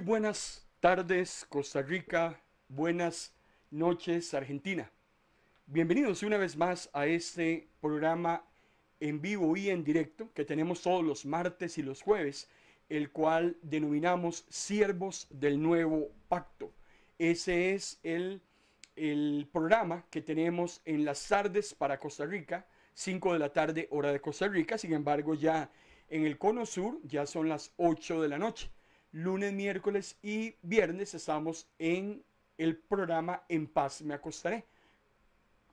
buenas tardes Costa Rica, buenas noches Argentina. Bienvenidos una vez más a este programa en vivo y en directo que tenemos todos los martes y los jueves, el cual denominamos Siervos del Nuevo Pacto. Ese es el, el programa que tenemos en las tardes para Costa Rica, 5 de la tarde hora de Costa Rica, sin embargo ya en el Cono Sur ya son las 8 de la noche lunes, miércoles y viernes estamos en el programa En paz me acostaré.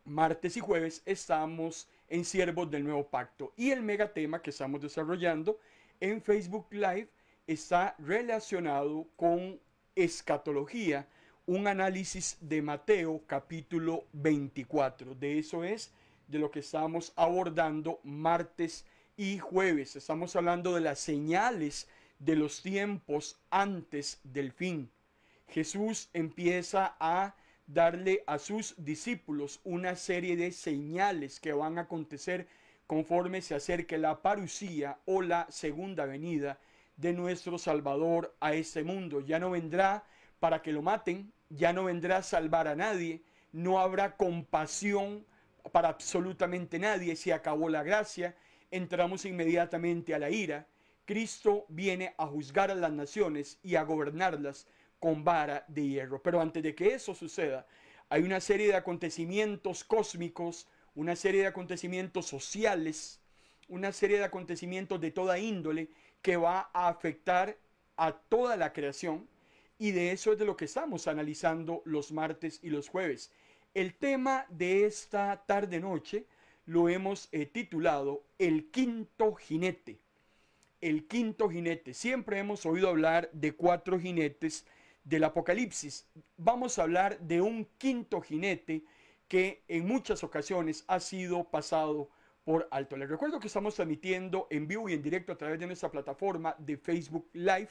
Martes y jueves estamos en Siervos del Nuevo Pacto y el mega tema que estamos desarrollando en Facebook Live está relacionado con escatología, un análisis de Mateo capítulo 24. De eso es de lo que estamos abordando martes y jueves. Estamos hablando de las señales de los tiempos antes del fin. Jesús empieza a darle a sus discípulos una serie de señales que van a acontecer conforme se acerque la parucía o la segunda venida de nuestro Salvador a este mundo. Ya no vendrá para que lo maten, ya no vendrá a salvar a nadie, no habrá compasión para absolutamente nadie, si acabó la gracia, entramos inmediatamente a la ira Cristo viene a juzgar a las naciones y a gobernarlas con vara de hierro. Pero antes de que eso suceda, hay una serie de acontecimientos cósmicos, una serie de acontecimientos sociales, una serie de acontecimientos de toda índole que va a afectar a toda la creación. Y de eso es de lo que estamos analizando los martes y los jueves. El tema de esta tarde-noche lo hemos eh, titulado El quinto jinete el quinto jinete. Siempre hemos oído hablar de cuatro jinetes del Apocalipsis. Vamos a hablar de un quinto jinete que en muchas ocasiones ha sido pasado por alto. Les recuerdo que estamos transmitiendo en vivo y en directo a través de nuestra plataforma de Facebook Live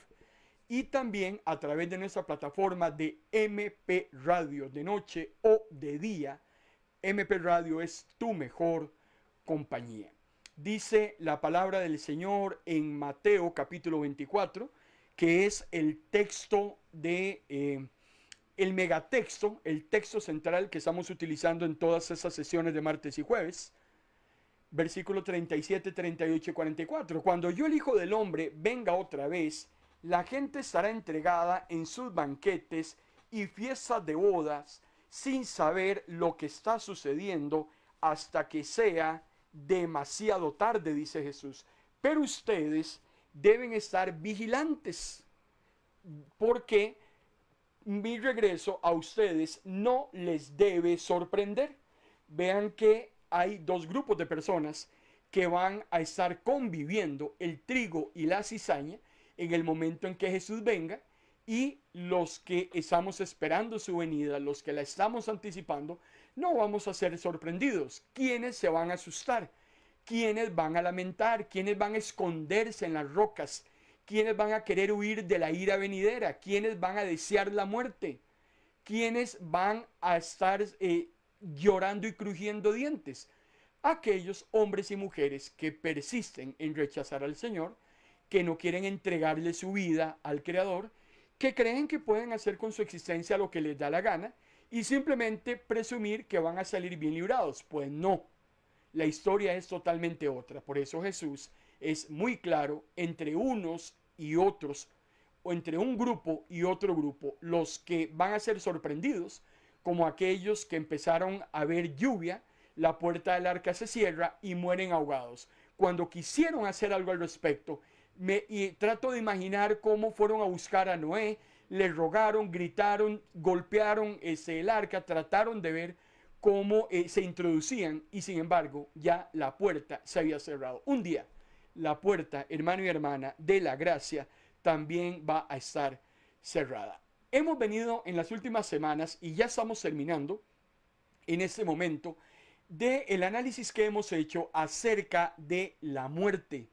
y también a través de nuestra plataforma de MP Radio de noche o de día. MP Radio es tu mejor compañía dice la palabra del Señor en Mateo capítulo 24, que es el texto de, eh, el megatexto, el texto central que estamos utilizando en todas esas sesiones de martes y jueves. Versículo 37, 38 y 44. Cuando yo el Hijo del Hombre venga otra vez, la gente estará entregada en sus banquetes y fiestas de bodas sin saber lo que está sucediendo hasta que sea demasiado tarde, dice Jesús. Pero ustedes deben estar vigilantes porque mi regreso a ustedes no les debe sorprender. Vean que hay dos grupos de personas que van a estar conviviendo el trigo y la cizaña en el momento en que Jesús venga y los que estamos esperando su venida, los que la estamos anticipando, no vamos a ser sorprendidos. ¿Quiénes se van a asustar? ¿Quiénes van a lamentar? ¿Quiénes van a esconderse en las rocas? ¿Quiénes van a querer huir de la ira venidera? ¿Quiénes van a desear la muerte? ¿Quiénes van a estar eh, llorando y crujiendo dientes? Aquellos hombres y mujeres que persisten en rechazar al Señor, que no quieren entregarle su vida al Creador, que creen que pueden hacer con su existencia lo que les da la gana y simplemente presumir que van a salir bien librados. Pues no, la historia es totalmente otra. Por eso Jesús es muy claro entre unos y otros, o entre un grupo y otro grupo, los que van a ser sorprendidos, como aquellos que empezaron a ver lluvia, la puerta del arca se cierra y mueren ahogados. Cuando quisieron hacer algo al respecto, me, trato de imaginar cómo fueron a buscar a Noé le rogaron, gritaron, golpearon ese, el arca, trataron de ver cómo eh, se introducían y sin embargo ya la puerta se había cerrado. Un día la puerta, hermano y hermana, de la gracia también va a estar cerrada. Hemos venido en las últimas semanas y ya estamos terminando en este momento del el análisis que hemos hecho acerca de la muerte,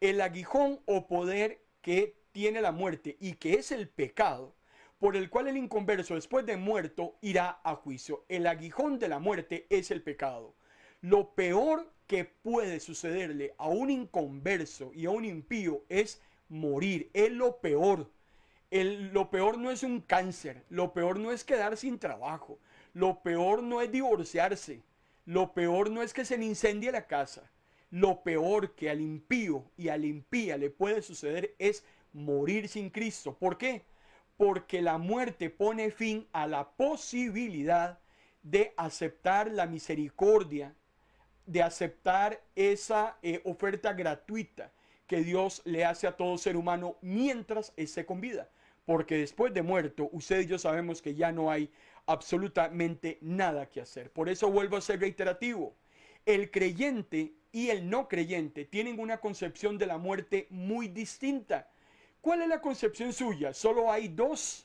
el aguijón o poder que tiene la muerte y que es el pecado, por el cual el inconverso después de muerto irá a juicio. El aguijón de la muerte es el pecado. Lo peor que puede sucederle a un inconverso y a un impío es morir. Es lo peor. El, lo peor no es un cáncer, lo peor no es quedar sin trabajo, lo peor no es divorciarse, lo peor no es que se le incendie la casa, lo peor que al impío y al impía le puede suceder es morir sin Cristo. ¿Por qué? Porque la muerte pone fin a la posibilidad de aceptar la misericordia, de aceptar esa eh, oferta gratuita que Dios le hace a todo ser humano mientras esté con vida. Porque después de muerto, usted y yo sabemos que ya no hay absolutamente nada que hacer. Por eso vuelvo a ser reiterativo. El creyente y el no creyente tienen una concepción de la muerte muy distinta. ¿Cuál es la concepción suya? Solo hay dos.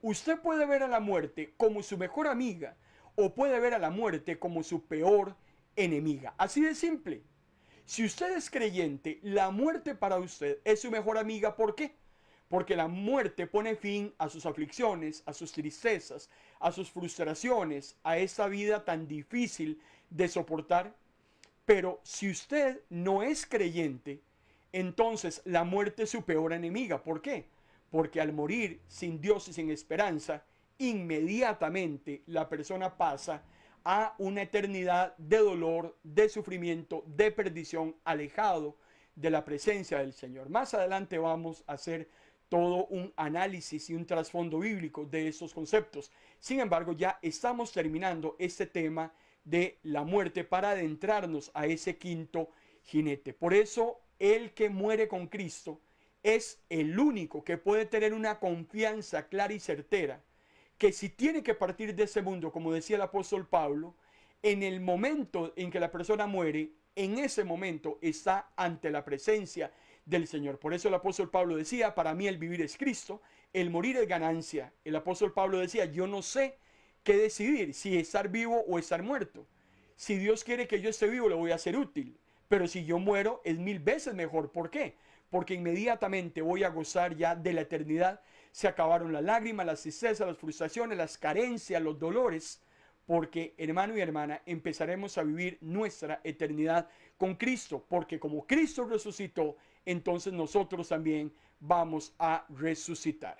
Usted puede ver a la muerte como su mejor amiga o puede ver a la muerte como su peor enemiga. Así de simple. Si usted es creyente, la muerte para usted es su mejor amiga. ¿Por qué? Porque la muerte pone fin a sus aflicciones, a sus tristezas, a sus frustraciones, a esa vida tan difícil de soportar. Pero si usted no es creyente, entonces la muerte es su peor enemiga. ¿Por qué? Porque al morir sin Dios y sin esperanza, inmediatamente la persona pasa a una eternidad de dolor, de sufrimiento, de perdición, alejado de la presencia del Señor. Más adelante vamos a hacer todo un análisis y un trasfondo bíblico de estos conceptos. Sin embargo, ya estamos terminando este tema de la muerte para adentrarnos a ese quinto jinete. Por eso el que muere con Cristo es el único que puede tener una confianza clara y certera, que si tiene que partir de ese mundo, como decía el apóstol Pablo, en el momento en que la persona muere, en ese momento está ante la presencia del Señor. Por eso el apóstol Pablo decía, para mí el vivir es Cristo, el morir es ganancia. El apóstol Pablo decía, yo no sé qué decidir, si estar vivo o estar muerto. Si Dios quiere que yo esté vivo, le voy a ser útil. Pero si yo muero, es mil veces mejor. ¿Por qué? Porque inmediatamente voy a gozar ya de la eternidad. Se acabaron las lágrimas, las tristezas, las frustraciones, las carencias, los dolores. Porque, hermano y hermana, empezaremos a vivir nuestra eternidad con Cristo. Porque como Cristo resucitó, entonces nosotros también vamos a resucitar.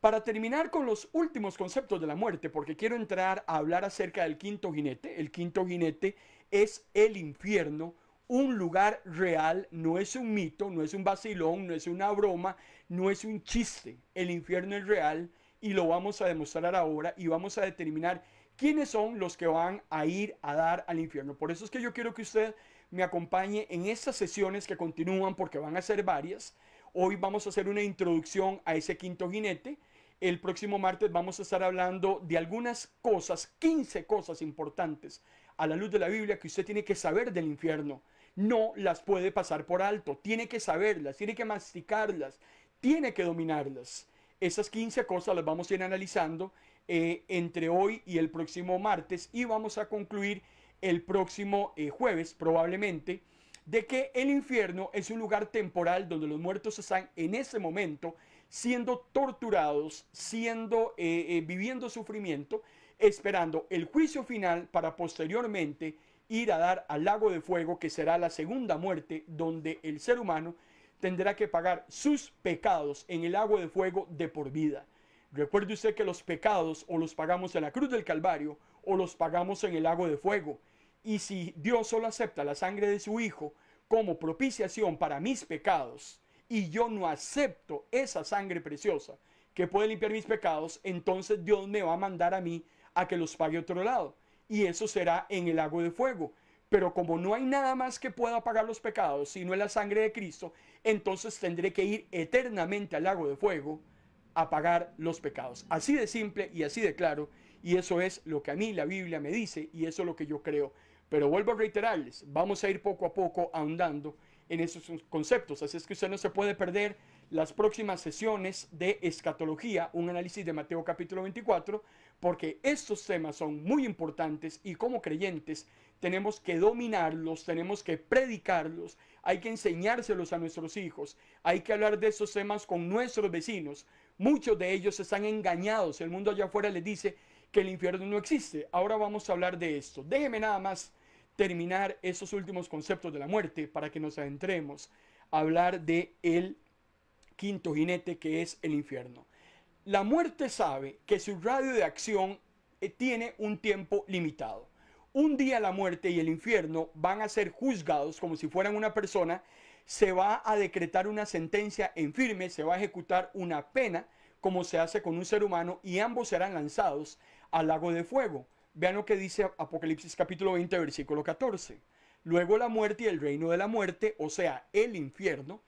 Para terminar con los últimos conceptos de la muerte, porque quiero entrar a hablar acerca del quinto jinete. El quinto jinete es el infierno un lugar real, no es un mito, no es un vacilón, no es una broma, no es un chiste. El infierno es real y lo vamos a demostrar ahora y vamos a determinar quiénes son los que van a ir a dar al infierno. Por eso es que yo quiero que usted me acompañe en estas sesiones que continúan porque van a ser varias. Hoy vamos a hacer una introducción a ese quinto jinete. El próximo martes vamos a estar hablando de algunas cosas, 15 cosas importantes a la luz de la Biblia que usted tiene que saber del infierno no las puede pasar por alto, tiene que saberlas, tiene que masticarlas, tiene que dominarlas. Esas 15 cosas las vamos a ir analizando eh, entre hoy y el próximo martes y vamos a concluir el próximo eh, jueves probablemente de que el infierno es un lugar temporal donde los muertos están en ese momento siendo torturados, siendo eh, viviendo sufrimiento, esperando el juicio final para posteriormente ir a dar al lago de fuego, que será la segunda muerte, donde el ser humano tendrá que pagar sus pecados en el lago de fuego de por vida. Recuerde usted que los pecados o los pagamos en la cruz del Calvario o los pagamos en el lago de fuego. Y si Dios solo acepta la sangre de su Hijo como propiciación para mis pecados y yo no acepto esa sangre preciosa que puede limpiar mis pecados, entonces Dios me va a mandar a mí a que los pague otro lado y eso será en el lago de fuego. Pero como no hay nada más que pueda apagar los pecados, sino en la sangre de Cristo, entonces tendré que ir eternamente al lago de fuego a pagar los pecados. Así de simple y así de claro. Y eso es lo que a mí la Biblia me dice y eso es lo que yo creo. Pero vuelvo a reiterarles, vamos a ir poco a poco ahondando en esos conceptos. Así es que usted no se puede perder las próximas sesiones de escatología, un análisis de Mateo capítulo 24, porque estos temas son muy importantes y como creyentes tenemos que dominarlos, tenemos que predicarlos, hay que enseñárselos a nuestros hijos, hay que hablar de estos temas con nuestros vecinos. Muchos de ellos están engañados, el mundo allá afuera les dice que el infierno no existe. Ahora vamos a hablar de esto. Déjeme nada más terminar esos últimos conceptos de la muerte para que nos adentremos a hablar de el quinto jinete que es el infierno. La muerte sabe que su radio de acción eh, tiene un tiempo limitado. Un día la muerte y el infierno van a ser juzgados como si fueran una persona, se va a decretar una sentencia en firme, se va a ejecutar una pena como se hace con un ser humano y ambos serán lanzados al lago de fuego. Vean lo que dice Apocalipsis capítulo 20 versículo 14. Luego la muerte y el reino de la muerte, o sea, el infierno,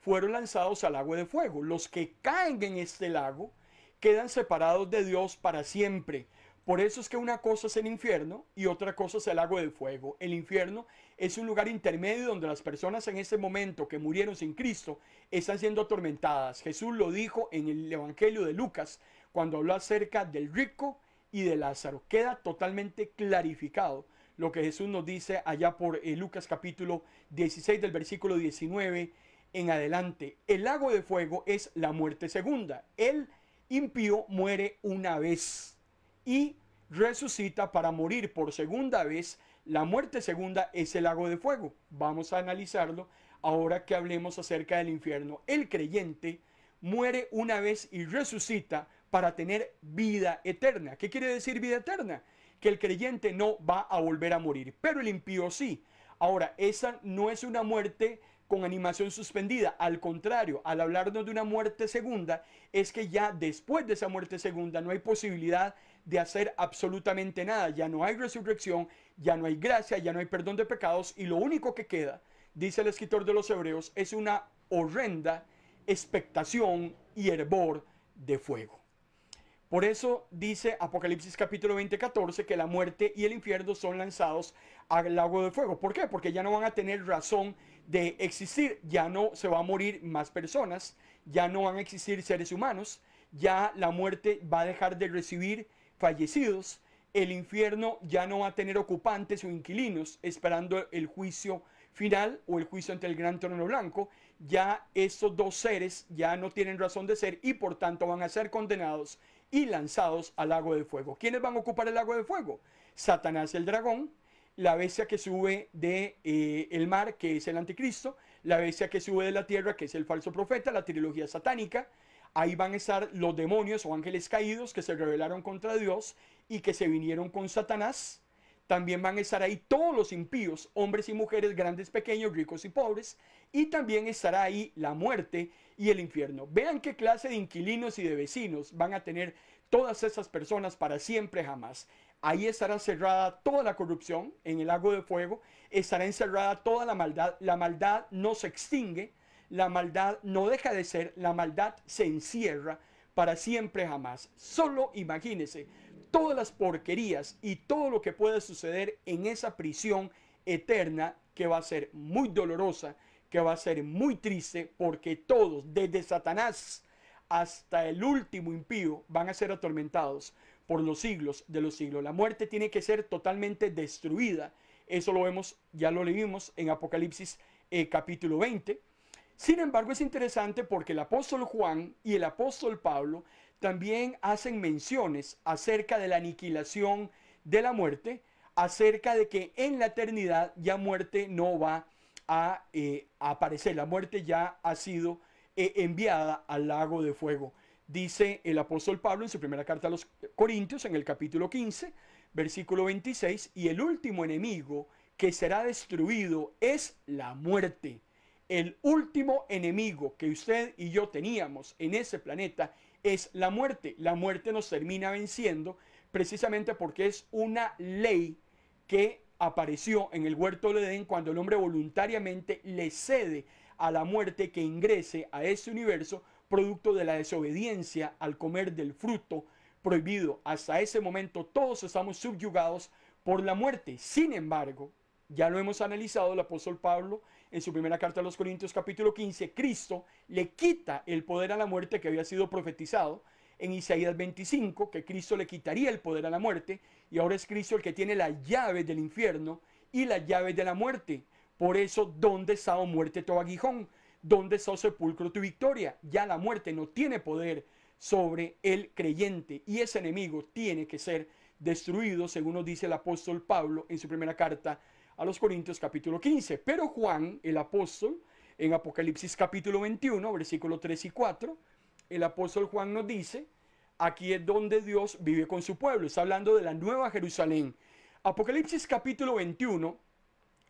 fueron lanzados al lago de fuego. Los que caen en este lago quedan separados de Dios para siempre. Por eso es que una cosa es el infierno y otra cosa es el lago de fuego. El infierno es un lugar intermedio donde las personas en ese momento que murieron sin Cristo están siendo atormentadas. Jesús lo dijo en el Evangelio de Lucas cuando habló acerca del rico y de Lázaro. Queda totalmente clarificado lo que Jesús nos dice allá por eh, Lucas capítulo 16 del versículo 19 en adelante. El lago de fuego es la muerte segunda. El impío muere una vez y resucita para morir por segunda vez. La muerte segunda es el lago de fuego. Vamos a analizarlo ahora que hablemos acerca del infierno. El creyente muere una vez y resucita para tener vida eterna. ¿Qué quiere decir vida eterna? Que el creyente no va a volver a morir, pero el impío sí. Ahora, esa no es una muerte con animación suspendida. Al contrario, al hablarnos de una muerte segunda, es que ya después de esa muerte segunda no hay posibilidad de hacer absolutamente nada. Ya no hay resurrección, ya no hay gracia, ya no hay perdón de pecados y lo único que queda, dice el escritor de los Hebreos, es una horrenda expectación y hervor de fuego. Por eso dice Apocalipsis capítulo 20, 14 que la muerte y el infierno son lanzados al lago de fuego. ¿Por qué? Porque ya no van a tener razón de existir, ya no se van a morir más personas, ya no van a existir seres humanos, ya la muerte va a dejar de recibir fallecidos, el infierno ya no va a tener ocupantes o inquilinos esperando el juicio final o el juicio ante el gran trono blanco, ya estos dos seres ya no tienen razón de ser y por tanto van a ser condenados y lanzados al lago de fuego. ¿Quiénes van a ocupar el lago de fuego? Satanás el dragón, la bestia que sube de eh, el mar, que es el anticristo, la bestia que sube de la tierra, que es el falso profeta, la trilogía satánica. Ahí van a estar los demonios o ángeles caídos que se rebelaron contra Dios y que se vinieron con Satanás. También van a estar ahí todos los impíos, hombres y mujeres, grandes, pequeños, ricos y pobres. Y también estará ahí la muerte y el infierno. Vean qué clase de inquilinos y de vecinos van a tener todas esas personas para siempre jamás. Ahí estará cerrada toda la corrupción en el lago de fuego, estará encerrada toda la maldad. La maldad no se extingue, la maldad no deja de ser, la maldad se encierra para siempre jamás. Solo imagínese todas las porquerías y todo lo que puede suceder en esa prisión eterna que va a ser muy dolorosa, que va a ser muy triste, porque todos, desde Satanás hasta el último impío, van a ser atormentados por los siglos de los siglos. La muerte tiene que ser totalmente destruida. Eso lo vemos, ya lo leímos en Apocalipsis eh, capítulo 20. Sin embargo, es interesante porque el apóstol Juan y el apóstol Pablo también hacen menciones acerca de la aniquilación de la muerte, acerca de que en la eternidad ya muerte no va a, eh, aparecer, la muerte ya ha sido eh, enviada al lago de fuego dice el apóstol Pablo en su primera carta a los Corintios, en el capítulo 15, versículo 26, y el último enemigo que será destruido es la muerte. El último enemigo que usted y yo teníamos en ese planeta es la muerte. La muerte nos termina venciendo precisamente porque es una ley que apareció en el huerto de Edén cuando el hombre voluntariamente le cede a la muerte que ingrese a ese universo producto de la desobediencia al comer del fruto prohibido. Hasta ese momento todos estamos subyugados por la muerte. Sin embargo, ya lo hemos analizado el apóstol Pablo en su primera carta a los Corintios capítulo 15, Cristo le quita el poder a la muerte que había sido profetizado en Isaías 25, que Cristo le quitaría el poder a la muerte, y ahora es Cristo el que tiene la llave del infierno y la llave de la muerte. Por eso, ¿dónde está oh muerte todo aguijón? ...donde está sepulcro tu victoria? Ya la muerte no tiene poder sobre el creyente y ese enemigo tiene que ser destruido, según nos dice el apóstol Pablo en su primera carta a los Corintios capítulo 15. Pero Juan, el apóstol, en Apocalipsis capítulo 21, versículo 3 y 4, el apóstol Juan nos dice, aquí es donde Dios vive con su pueblo, está hablando de la nueva Jerusalén. Apocalipsis capítulo 21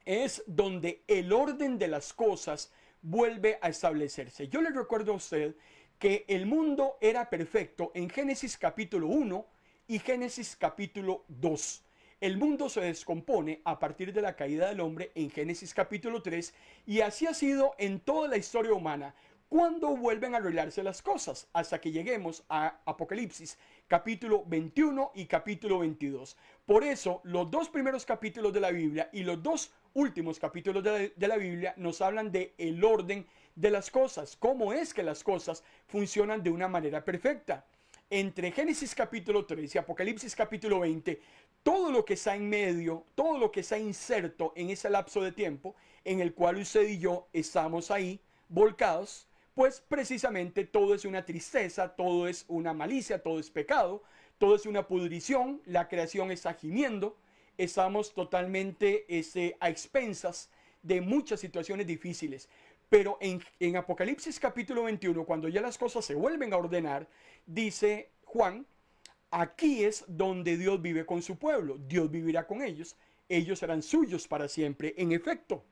es donde el orden de las cosas vuelve a establecerse. Yo le recuerdo a usted que el mundo era perfecto en Génesis capítulo 1 y Génesis capítulo 2. El mundo se descompone a partir de la caída del hombre en Génesis capítulo 3 y así ha sido en toda la historia humana. ¿Cuándo vuelven a arreglarse las cosas? Hasta que lleguemos a Apocalipsis capítulo 21 y capítulo 22. Por eso los dos primeros capítulos de la Biblia y los dos últimos capítulos de la, Biblia nos hablan de el orden de las cosas, cómo es que las cosas funcionan de una manera perfecta. Entre Génesis capítulo 3 y Apocalipsis capítulo 20, todo lo que está en medio, todo lo que está inserto en ese lapso de tiempo en el cual usted y yo estamos ahí volcados, pues precisamente todo es una tristeza, todo es una malicia, todo es pecado, todo es una pudrición, la creación está gimiendo, estamos totalmente este, a expensas de muchas situaciones difíciles. Pero en, en, Apocalipsis capítulo 21, cuando ya las cosas se vuelven a ordenar, dice Juan, aquí es donde Dios vive con su pueblo, Dios vivirá con ellos, ellos serán suyos para siempre. En efecto,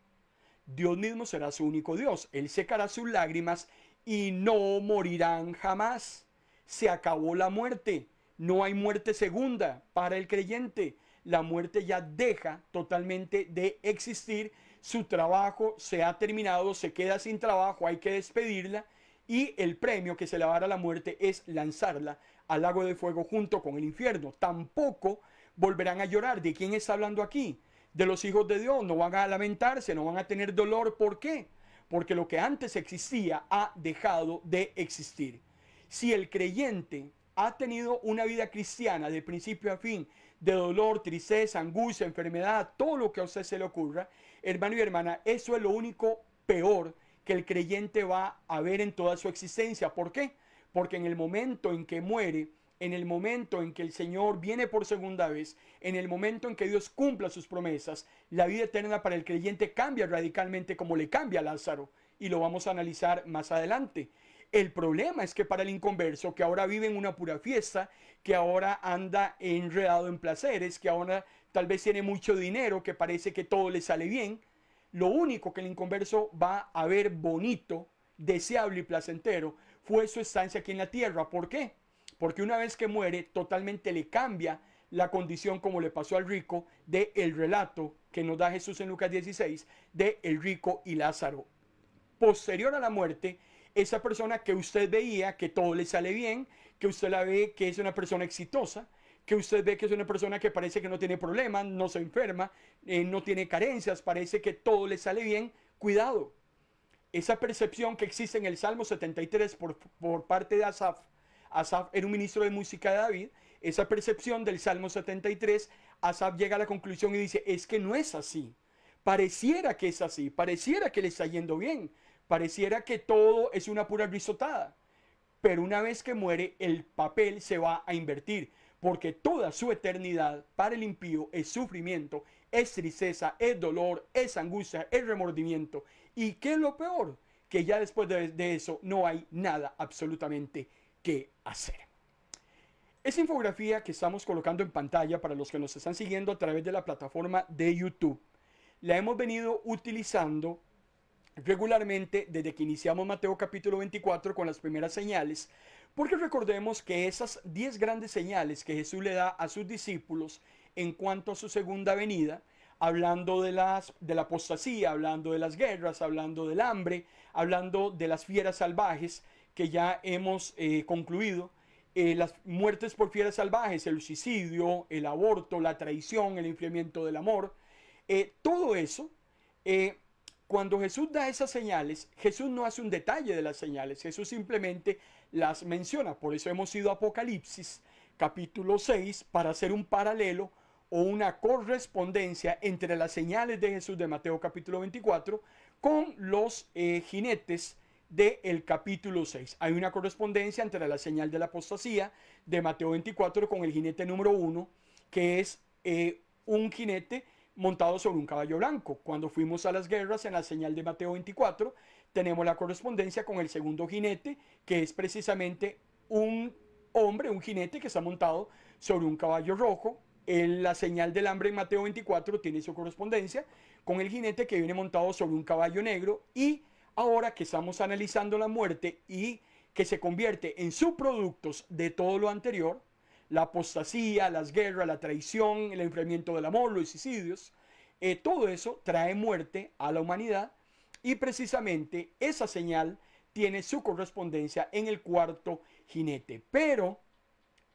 Dios mismo será su único Dios, Él secará sus lágrimas y no morirán jamás. Se acabó la muerte, no hay muerte segunda para el creyente la muerte ya deja totalmente de existir, su trabajo se ha terminado, se queda sin trabajo, hay que despedirla y el premio que se le va a dar la muerte es lanzarla al lago de fuego junto con el infierno. Tampoco volverán a llorar. ¿De quién está hablando aquí? De los hijos de Dios. No van a lamentarse, no van a tener dolor. ¿Por qué? Porque lo que antes existía ha dejado de existir. Si el creyente ha tenido una vida cristiana de principio a fin, de dolor, tristeza, angustia, enfermedad, todo lo que a usted se le ocurra, hermano y hermana, eso es lo único peor que el creyente va a ver en toda su existencia. ¿Por qué? Porque en el momento en que muere, en el momento en que el Señor viene por segunda vez, en el momento en que Dios cumpla sus promesas, la vida eterna para el creyente cambia radicalmente como le cambia a Lázaro. Y lo vamos a analizar más adelante. El problema es que para el inconverso, que ahora vive en una pura fiesta, que ahora anda enredado en placeres, que ahora tal vez tiene mucho dinero, que parece que todo le sale bien, lo único que el inconverso va a ver bonito, deseable y placentero fue su estancia aquí en la tierra. ¿Por qué? Porque una vez que muere, totalmente le cambia la condición como le pasó al rico de el relato que nos da Jesús en Lucas 16 de el rico y Lázaro. Posterior a la muerte, esa persona que usted veía que todo le sale bien, que usted la ve que es una persona exitosa, que usted ve que es una persona que parece que no tiene problemas, no se enferma, eh, no tiene carencias, parece que todo le sale bien, cuidado. Esa percepción que existe en el Salmo 73 por, por parte de Asaf, Asaf era un ministro de música de David, esa percepción del Salmo 73, Asaf llega a la conclusión y dice, es que no es así. Pareciera que es así, pareciera que le está yendo bien, Pareciera que todo es una pura risotada, pero una vez que muere el papel se va a invertir, porque toda su eternidad para el impío es sufrimiento, es tristeza, es dolor, es angustia, es remordimiento. ¿Y qué es lo peor? Que ya después de, eso no hay nada absolutamente que hacer. Esa infografía que estamos colocando en pantalla para los que nos están siguiendo a través de la plataforma de YouTube, la hemos venido utilizando regularmente desde que iniciamos Mateo capítulo 24 con las primeras señales, porque recordemos que esas 10 grandes señales que Jesús le da a sus discípulos en cuanto a su segunda venida, hablando de, las, de la apostasía, hablando de las guerras, hablando del hambre, hablando de las fieras salvajes que ya hemos eh, concluido, eh, las muertes por fieras salvajes, el suicidio, el aborto, la traición, el enfriamiento del amor, eh, todo eso cuando Jesús da esas señales, Jesús no hace un detalle de las señales, Jesús simplemente las menciona. Por eso hemos ido a Apocalipsis capítulo 6 para hacer un paralelo o una correspondencia entre las señales de Jesús de Mateo capítulo 24 con los eh, jinetes del capítulo 6. Hay una correspondencia entre la señal de la apostasía de Mateo 24 con el jinete número 1, que es eh, un jinete montado sobre un caballo blanco. Cuando fuimos a las guerras, en la señal de Mateo 24, tenemos la correspondencia con el segundo jinete, que es precisamente un hombre, un jinete que está montado sobre un caballo rojo. En la señal del hambre en Mateo 24 tiene su correspondencia con el jinete que viene montado sobre un caballo negro y ahora que estamos analizando la muerte y que se convierte en subproductos de todo lo anterior, la apostasía, las guerras, la traición, el enfriamiento del amor, los suicidios. Eh, todo eso trae muerte a la humanidad y precisamente esa señal tiene su correspondencia en el cuarto jinete. Pero,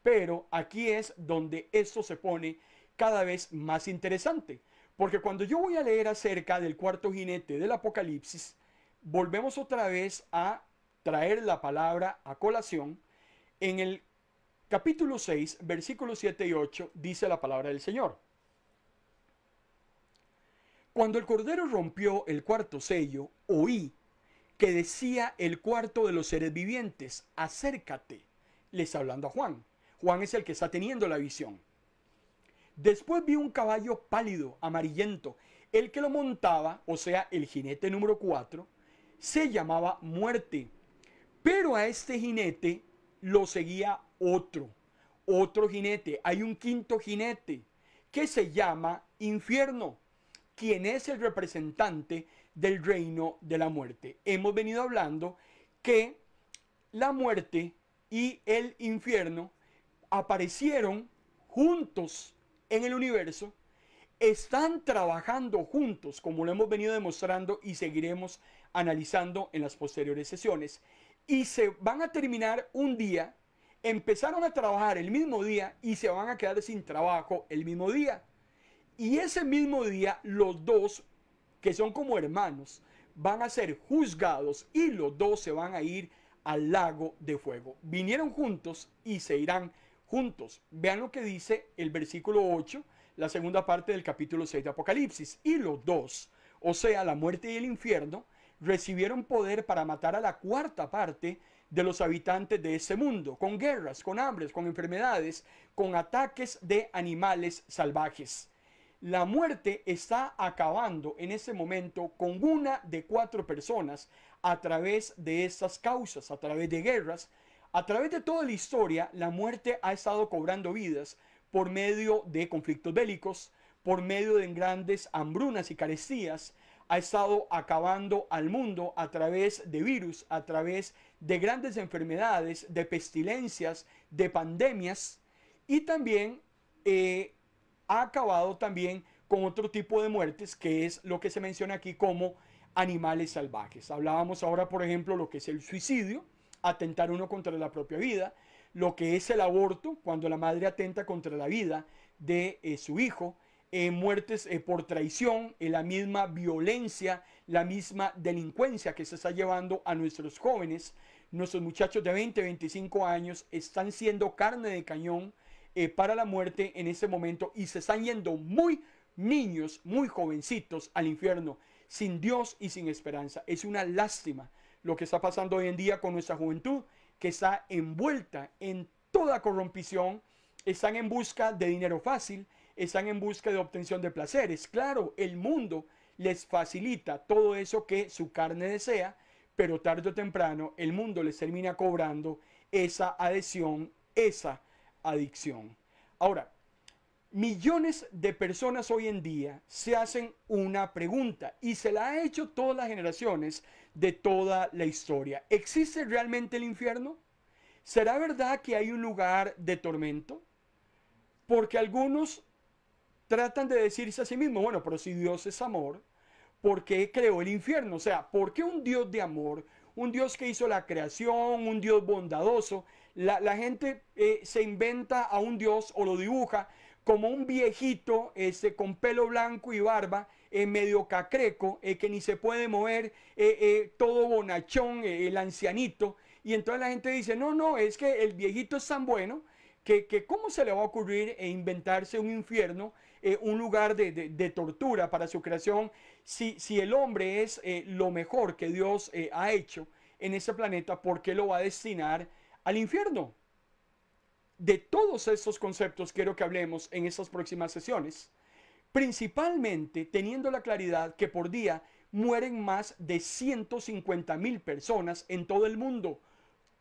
pero aquí es donde esto se pone cada vez más interesante. Porque cuando yo voy a leer acerca del cuarto jinete del Apocalipsis, volvemos otra vez a traer la palabra a colación en el Capítulo 6, versículos 7 y 8 dice la palabra del Señor. Cuando el Cordero rompió el cuarto sello, oí que decía el cuarto de los seres vivientes, acércate, les hablando a Juan. Juan es el que está teniendo la visión. Después vi un caballo pálido, amarillento. El que lo montaba, o sea, el jinete número 4, se llamaba muerte. Pero a este jinete lo seguía otro, otro jinete. Hay un quinto jinete que se llama infierno, quien es el representante del reino de la muerte. Hemos venido hablando que la muerte y el infierno aparecieron juntos en el universo, están trabajando juntos, como lo hemos venido demostrando y seguiremos analizando en las posteriores sesiones, y se van a terminar un día empezaron a trabajar el mismo día y se van a quedar sin trabajo el mismo día. Y ese mismo día los dos, que son como hermanos, van a ser juzgados y los dos se van a ir al lago de fuego. Vinieron juntos y se irán juntos. Vean lo que dice el versículo 8, la segunda parte del capítulo 6 de Apocalipsis. Y los dos, o sea, la muerte y el infierno, recibieron poder para matar a la cuarta parte de los habitantes de ese mundo, con guerras, con hambres, con enfermedades, con ataques de animales salvajes. La muerte está acabando en ese momento con una de cuatro personas a través de esas causas, a través de guerras. A través de toda la historia, la muerte ha estado cobrando vidas por medio de conflictos bélicos, por medio de grandes hambrunas y carestías, ha estado acabando al mundo a través de virus, a través de grandes enfermedades, de pestilencias, de pandemias y también eh, ha acabado también con otro tipo de muertes que es lo que se menciona aquí como animales salvajes. Hablábamos ahora, por ejemplo, lo que es el suicidio, atentar uno contra la propia vida, lo que es el aborto, cuando la madre atenta contra la vida de eh, su hijo, eh, muertes eh, por traición, eh, la misma violencia, la misma delincuencia que se está llevando a nuestros jóvenes. Nuestros muchachos de 20, 25 años están siendo carne de cañón para la muerte en este momento y se están yendo muy niños, muy jovencitos al infierno, sin Dios y sin esperanza. Es una lástima lo que está pasando hoy en día con nuestra juventud, que está envuelta en toda corrompición, están en busca de dinero fácil, están en busca de obtención de placeres. Claro, el mundo les facilita todo eso que su carne desea, pero tarde o temprano el mundo les termina cobrando esa adhesión, esa adicción. Ahora, millones de personas hoy en día se hacen una pregunta y se la ha hecho todas las generaciones de toda la historia. ¿Existe realmente el infierno? ¿Será verdad que hay un lugar de tormento? Porque algunos tratan de decirse a sí mismos, bueno, pero si Dios es amor, ¿por qué creó el infierno? O sea, ¿por qué un Dios de amor, un Dios que hizo la creación, un Dios bondadoso, la, gente eh, se inventa a un Dios o lo dibuja como un viejito este, con pelo blanco y barba, eh, medio cacreco, eh, que ni se puede mover, todo bonachón, el ancianito. Y entonces la gente dice, no, no, es que el viejito es tan bueno que, que, cómo se le va a ocurrir inventarse un infierno eh, un lugar de, tortura para su creación, si, si el hombre es eh, lo mejor que Dios eh, ha hecho en ese planeta, ¿por qué lo va a destinar al infierno? De todos estos conceptos quiero que hablemos en estas próximas sesiones, principalmente teniendo la claridad que por día mueren más de 150 mil personas en todo el mundo.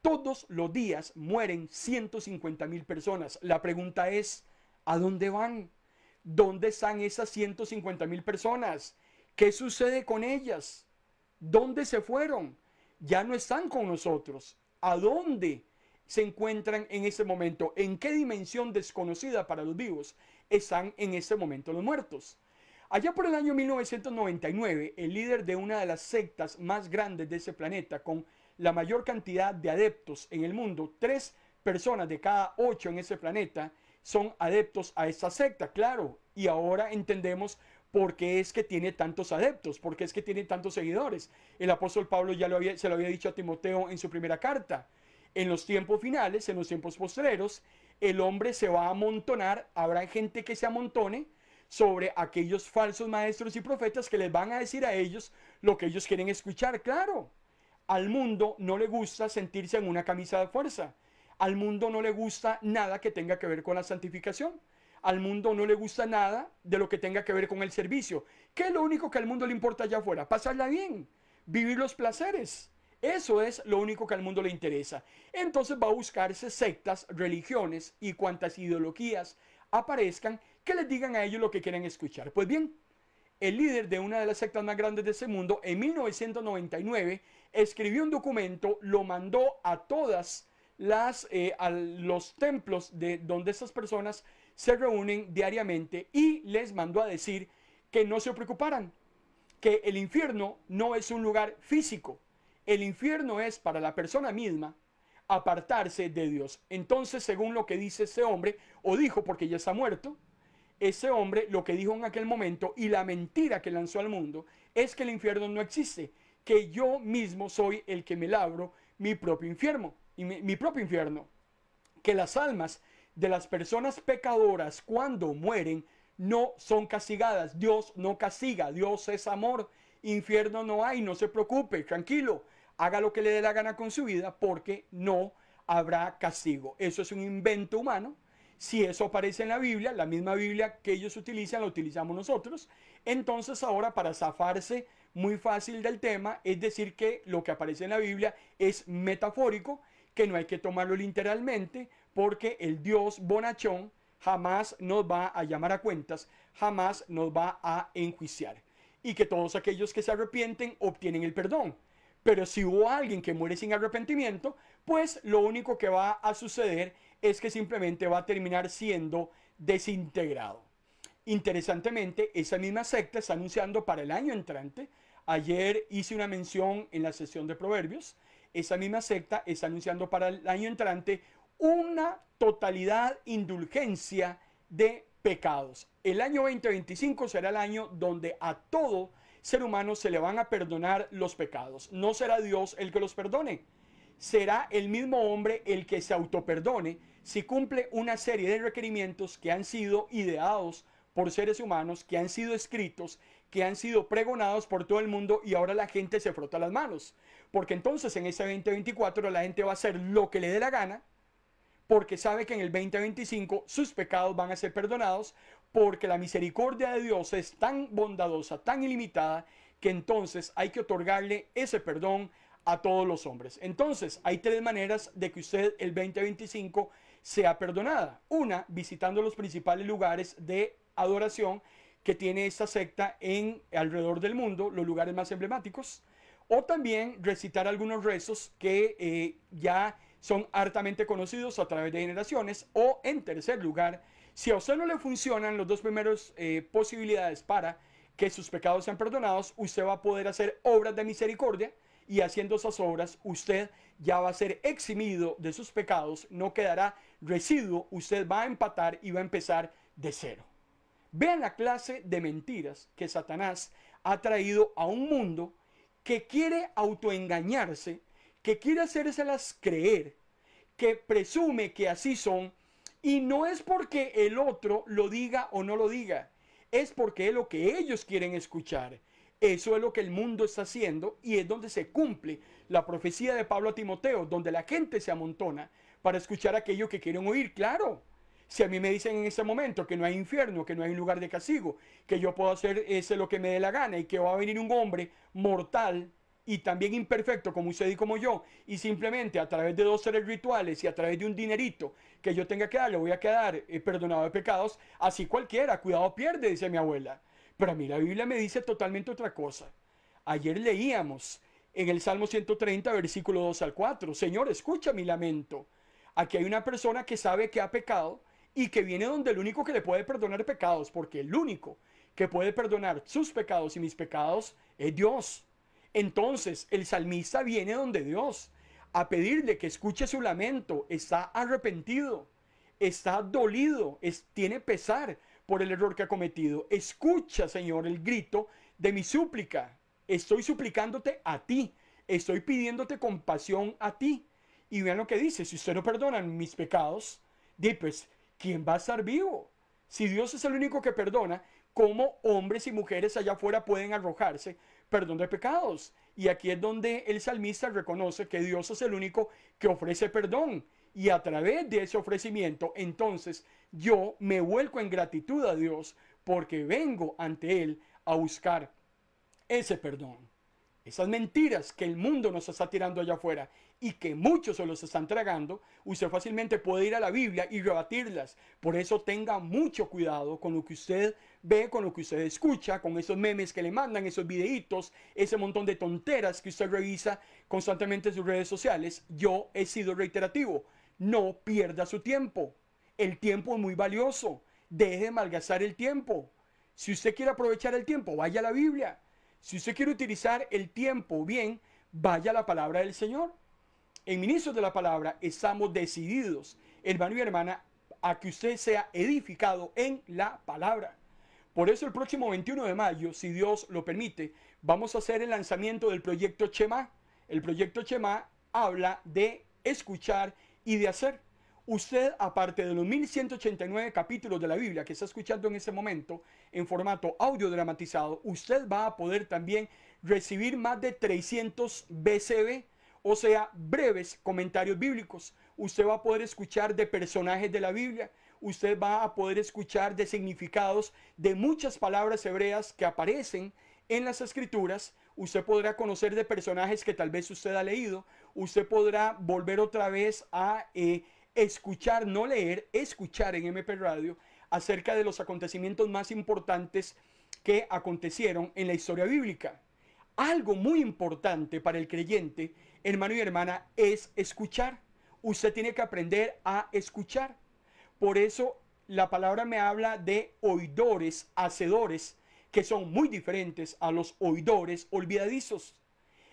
Todos los días mueren 150 mil personas. La pregunta es, ¿a dónde van? ¿Dónde están esas 150 mil personas? ¿Qué sucede con ellas? ¿Dónde se fueron? Ya no están con nosotros. ¿A dónde se encuentran en ese momento? ¿En qué dimensión desconocida para los vivos están en ese momento los muertos? Allá por el año 1999, el líder de una de las sectas más grandes de ese planeta, con la mayor cantidad de adeptos en el mundo, tres personas de cada ocho en ese planeta, son adeptos a esta secta, claro. Y ahora entendemos por qué es que tiene tantos adeptos, por qué es que tiene tantos seguidores. El apóstol Pablo ya se lo había dicho a Timoteo en su primera carta. En los tiempos finales, en los tiempos postreros, el hombre se va a amontonar, habrá gente que se amontone sobre aquellos falsos maestros y profetas que les van a decir a ellos lo que ellos quieren escuchar, claro. Al mundo no le gusta sentirse en una camisa de fuerza. Al mundo no le gusta nada que tenga que ver con la santificación. Al mundo no le gusta nada de lo que tenga que ver con el servicio. ¿Qué es lo único que al mundo le importa allá afuera? Pasarla bien, vivir los placeres. Eso es lo único que al mundo le interesa. Entonces va a buscarse sectas, religiones y cuantas ideologías aparezcan que les digan a ellos lo que quieren escuchar. Pues bien, el líder de una de las sectas más grandes de ese mundo, en 1999, escribió un documento, lo mandó a todas las, eh, a los templos de donde esas personas se reúnen diariamente y les mandó a decir que no se preocuparan, que el infierno no es un lugar físico, el infierno es para la persona misma apartarse de Dios. Entonces, según lo que dice ese hombre, o dijo porque ya está muerto, ese hombre lo que dijo en aquel momento y la mentira que lanzó al mundo es que el infierno no existe, que yo mismo soy el que me labro mi propio infierno mi, propio infierno, que las almas de las personas pecadoras cuando mueren no son castigadas. Dios no castiga, Dios es amor. Infierno no hay, no se preocupe, tranquilo. Haga lo que le dé la gana con su vida porque no habrá castigo. Eso es un invento humano. Si eso aparece en la Biblia, la misma Biblia que ellos utilizan, la utilizamos nosotros. Entonces ahora para zafarse muy fácil del tema, es decir que lo que aparece en la Biblia es metafórico que no hay que tomarlo literalmente porque el Dios bonachón jamás nos va a llamar a cuentas, jamás nos va a enjuiciar. Y que todos aquellos que se arrepienten obtienen el perdón. Pero si hubo alguien que muere sin arrepentimiento, pues lo único que va a suceder es que simplemente va a terminar siendo desintegrado. Interesantemente, esa misma secta está anunciando para el año entrante. Ayer hice una mención en la sesión de Proverbios esa misma secta está anunciando para el año entrante una totalidad indulgencia de pecados. El año 2025 será el año donde a todo ser humano se le van a perdonar los pecados. No será Dios el que los perdone. Será el mismo hombre el que se autoperdone si cumple una serie de requerimientos que han sido ideados por seres humanos, que han sido escritos, que han sido pregonados por todo el mundo y ahora la gente se frota las manos porque entonces en ese 2024 la gente va a hacer lo que le dé la gana, porque sabe que en el 2025 sus pecados van a ser perdonados, porque la misericordia de Dios es tan bondadosa, tan ilimitada, que entonces hay que otorgarle ese perdón a todos los hombres. Entonces, hay tres maneras de que usted el 2025 sea perdonada. Una, visitando los principales lugares de adoración que tiene esta secta en alrededor del mundo, los lugares más emblemáticos o también recitar algunos rezos que eh, ya son hartamente conocidos a través de generaciones, o en tercer lugar, si a usted no le funcionan los dos primeros eh, posibilidades para que sus pecados sean perdonados, usted va a poder hacer obras de misericordia y haciendo esas obras usted ya va a ser eximido de sus pecados, no quedará residuo, usted va a empatar y va a empezar de cero. Vean la clase de mentiras que Satanás ha traído a un mundo que quiere autoengañarse, que quiere hacérselas creer, que presume que así son, y no es porque el otro lo diga o no lo diga, es porque es lo que ellos quieren escuchar. Eso es lo que el mundo está haciendo y es donde se cumple la profecía de Pablo a Timoteo, donde la gente se amontona para escuchar aquello que quieren oír. Claro, si a mí me dicen en ese momento que no hay infierno, que no hay un lugar de castigo, que yo puedo hacer eso lo que me dé la gana y que va a venir un hombre mortal y también imperfecto como usted y como yo, y simplemente a través de dos seres rituales y a través de un dinerito que yo tenga que dar, le voy a quedar eh, perdonado de pecados, así cualquiera, cuidado pierde, dice mi abuela. Pero a mí la Biblia me dice totalmente otra cosa. Ayer leíamos en el Salmo 130, versículo 2 al 4, Señor, escucha mi lamento. Aquí hay una persona que sabe que ha pecado, y que viene donde el único que le puede perdonar pecados, porque el único que puede perdonar sus pecados y mis pecados es Dios. Entonces el salmista viene donde Dios a pedirle que escuche su lamento, está arrepentido, está dolido, tiene pesar por el error que ha cometido. Escucha, Señor, el grito de mi súplica. Estoy suplicándote a ti, estoy pidiéndote compasión a ti. Y vean lo que dice, si usted no perdona mis pecados, di pues, ¿quién va a estar vivo? Si Dios es el único que perdona, ¿cómo hombres y mujeres allá afuera pueden arrojarse perdón de pecados? Y aquí es donde el salmista reconoce que Dios es el único que ofrece perdón. Y a través de ese ofrecimiento, entonces yo me vuelco en gratitud a Dios porque vengo ante Él a buscar ese perdón. Esas mentiras que el mundo nos está tirando allá afuera y que muchos se los están tragando, usted fácilmente puede ir a la Biblia y rebatirlas. Por eso tenga mucho cuidado con lo que usted ve, con lo que usted escucha, con esos memes que le mandan, esos videitos, ese montón de tonteras que usted revisa constantemente en sus redes sociales. Yo he sido reiterativo, no pierda su tiempo. El tiempo es muy valioso. Deje de malgastar el tiempo. Si usted quiere aprovechar el tiempo, vaya a la Biblia si usted quiere utilizar el tiempo bien, vaya a la palabra del Señor. En ministros de la palabra estamos decididos, hermano y hermana, a que usted sea edificado en la palabra. Por eso el próximo 21 de mayo, si Dios lo permite, vamos a hacer el lanzamiento del proyecto Chema. El proyecto Chema habla de escuchar y de hacer. Usted, aparte de los 1189 capítulos de la Biblia que está escuchando en ese momento en formato audio dramatizado, usted va a poder también recibir más de 300 BCB, o sea, breves comentarios bíblicos. Usted va a poder escuchar de personajes de la Biblia, usted va a poder escuchar de significados de muchas palabras hebreas que aparecen en las escrituras, usted podrá conocer de personajes que tal vez usted ha leído, usted podrá volver otra vez a eh, escuchar, no leer, escuchar en MP Radio acerca de los acontecimientos más importantes que acontecieron en la historia bíblica. Algo muy importante para el creyente, hermano y hermana, es escuchar. Usted tiene que aprender a escuchar. Por eso la palabra me habla de oidores, hacedores, que son muy diferentes a los oidores olvidadizos.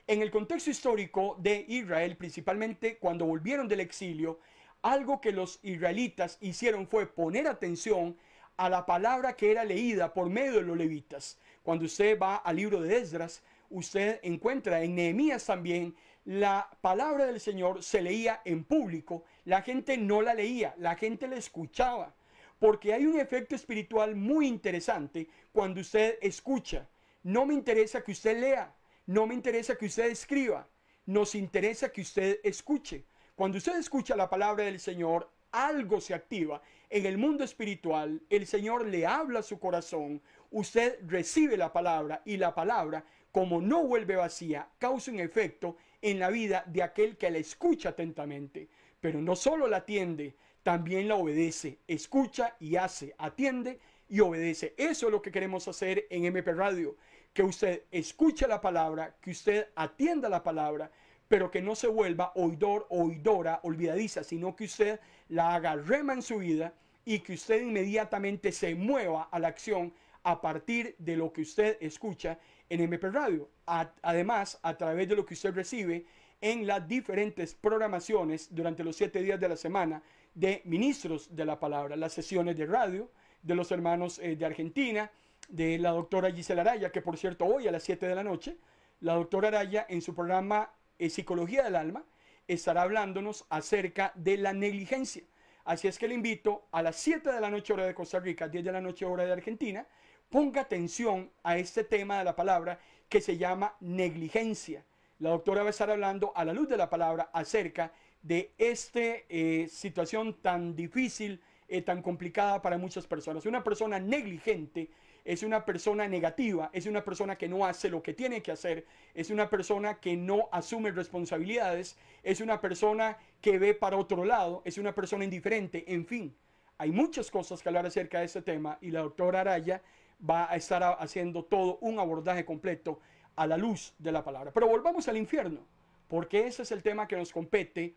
En el contexto histórico de Israel, principalmente cuando volvieron del exilio, algo que los israelitas hicieron fue poner atención a la palabra que era leída por medio de los levitas. Cuando usted va al libro de Esdras, usted encuentra en Nehemías también la palabra del Señor se leía en público, la gente no la leía, la gente la escuchaba, porque hay un efecto espiritual muy interesante cuando usted escucha. No me interesa que usted lea, no me interesa que usted escriba, nos interesa que usted escuche. Cuando usted escucha la palabra del Señor, algo se activa. En el mundo espiritual, el Señor le habla a su corazón, usted recibe la palabra y la palabra, como no vuelve vacía, causa un efecto en la vida de aquel que la escucha atentamente. Pero no solo la atiende, también la obedece, escucha y hace, atiende y obedece. Eso es lo que queremos hacer en MP Radio, que usted escuche la palabra, que usted atienda la palabra, pero que no se vuelva oidor oidora olvidadiza, sino que usted la haga rema en su vida y que usted inmediatamente se mueva a la acción a partir de lo que usted escucha en MP Radio. además, a través de lo que usted recibe en las diferentes programaciones durante los siete días de la semana de ministros de la palabra, las sesiones de radio de los hermanos eh, de Argentina, de la doctora Gisela Araya, que por cierto hoy a las 7 de la noche, la doctora Araya en su programa Psicología del Alma estará hablándonos acerca de la negligencia. Así es que le invito a las 7 de la noche hora de Costa Rica, 10 de la noche hora de Argentina, ponga atención a este tema de la palabra que se llama negligencia. La doctora va a estar hablando a la luz de la palabra acerca de esta eh, situación tan difícil, eh, tan complicada para muchas personas. Una persona negligente es una persona negativa, es una persona que no hace lo que tiene que hacer, es una persona que no asume responsabilidades, es una persona que ve para otro lado, es una persona indiferente, en fin. Hay muchas cosas que hablar acerca de este tema y la doctora Araya va a estar haciendo todo un abordaje completo a la luz de la palabra. Pero volvamos al infierno, porque ese es el tema que nos compete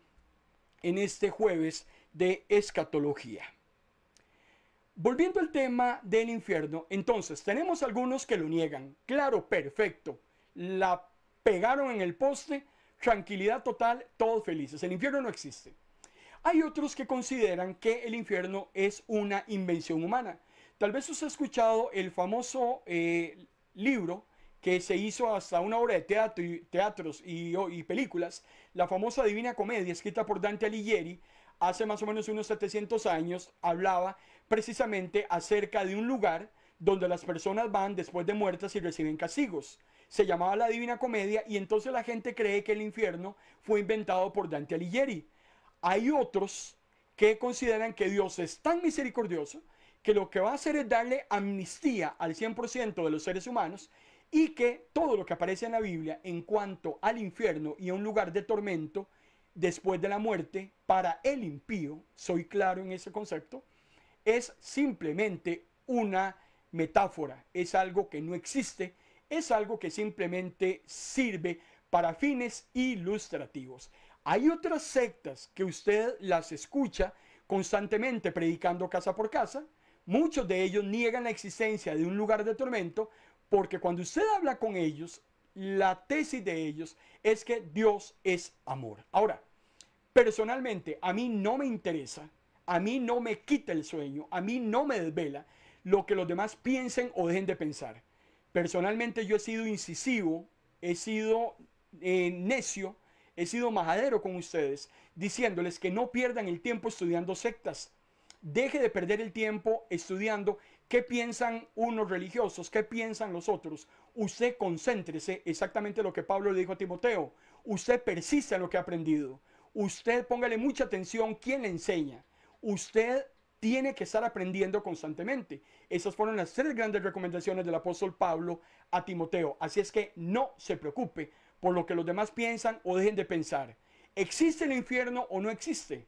en este jueves de escatología. Volviendo al tema del infierno, entonces tenemos algunos que lo niegan. Claro, perfecto. La pegaron en el poste, tranquilidad total, todos felices. El infierno no existe. Hay otros que consideran que el infierno es una invención humana. Tal vez usted ha escuchado el famoso eh, libro que se hizo hasta una obra de teatro y, teatros y, y películas, la famosa Divina Comedia, escrita por Dante Alighieri, hace más o menos unos 700 años, hablaba precisamente acerca de un lugar donde las personas van después de muertas y reciben castigos. Se llamaba la Divina Comedia y entonces la gente cree que el infierno fue inventado por Dante Alighieri. Hay otros que consideran que Dios es tan misericordioso que lo que va a hacer es darle amnistía al 100% de los seres humanos y que todo lo que aparece en la Biblia en cuanto al infierno y a un lugar de tormento después de la muerte para el impío, soy claro en ese concepto, es simplemente una metáfora, es algo que no existe, es algo que simplemente sirve para fines ilustrativos. Hay otras sectas que usted las escucha constantemente predicando casa por casa, muchos de ellos niegan la existencia de un lugar de tormento, porque cuando usted habla con ellos, la tesis de ellos es que Dios es amor. Ahora, personalmente, a mí no me interesa a mí no me quita el sueño, a mí no me desvela lo que los demás piensen o dejen de pensar. Personalmente yo he sido incisivo, he sido eh, necio, he sido majadero con ustedes, diciéndoles que no pierdan el tiempo estudiando sectas. Deje de perder el tiempo estudiando qué piensan unos religiosos, qué piensan los otros. Usted concéntrese exactamente lo que Pablo le dijo a Timoteo. Usted persiste en lo que ha aprendido. Usted póngale mucha atención quién le enseña usted tiene que estar aprendiendo constantemente. Esas fueron las tres grandes recomendaciones del apóstol Pablo a Timoteo. Así es que no se preocupe por lo que los demás piensan o dejen de pensar. ¿Existe el infierno o no existe?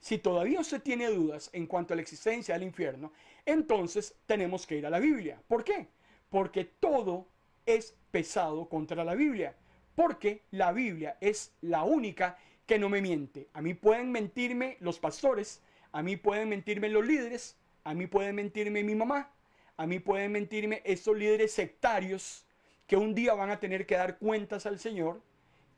Si todavía usted tiene dudas en cuanto a la existencia del infierno, entonces tenemos que ir a la Biblia. ¿Por qué? Porque todo es pesado contra la Biblia. Porque la Biblia es la única que no me miente. A mí pueden mentirme los pastores, a mí pueden mentirme los líderes, a mí pueden mentirme mi mamá, a mí pueden mentirme esos líderes sectarios que un día van a tener que dar cuentas al Señor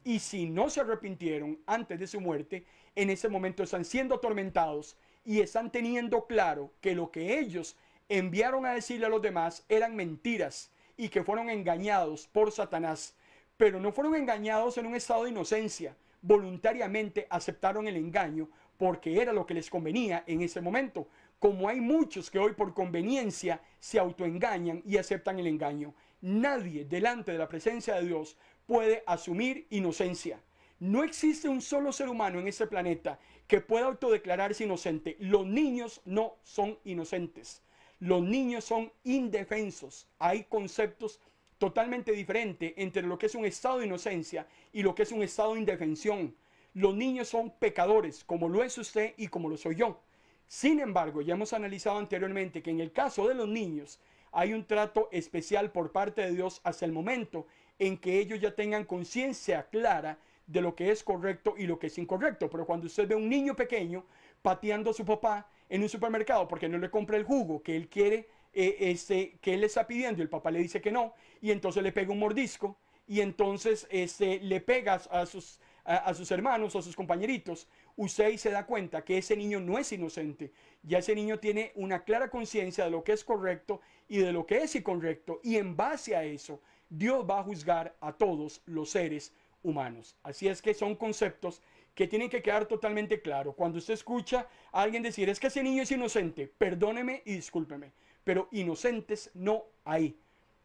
y si no se arrepintieron antes de su muerte, en ese momento están siendo atormentados y están teniendo claro que lo que ellos enviaron a decirle a los demás eran mentiras y que fueron engañados por Satanás. Pero no fueron engañados en un estado de inocencia, voluntariamente aceptaron el engaño porque era lo que les convenía en ese momento, como hay muchos que hoy por conveniencia se autoengañan y aceptan el engaño. Nadie delante de la presencia de Dios puede asumir inocencia. No existe un solo ser humano en este planeta que pueda autodeclararse inocente. Los niños no son inocentes. Los niños son indefensos. Hay conceptos totalmente diferentes entre lo que es un estado de inocencia y lo que es un estado de indefensión. Los niños son pecadores, como lo es usted y como lo soy yo. Sin embargo, ya hemos analizado anteriormente que en el caso de los niños hay un trato especial por parte de Dios hasta el momento en que ellos ya tengan conciencia clara de lo que es correcto y lo que es incorrecto. Pero cuando usted ve a un niño pequeño pateando a su papá en un supermercado porque no le compra el jugo que él quiere, eh, este, que él le está pidiendo y el papá le dice que no, y entonces le pega un mordisco y entonces este, le pega a sus a, sus hermanos o a sus compañeritos, usted se da cuenta que ese niño no es inocente. Ya ese niño tiene una clara conciencia de lo que es correcto y de lo que es incorrecto. Y en base a eso, Dios va a juzgar a todos los seres humanos. Así es que son conceptos que tienen que quedar totalmente claro. Cuando usted escucha a alguien decir, es que ese niño es inocente, perdóneme y discúlpeme, pero inocentes no hay.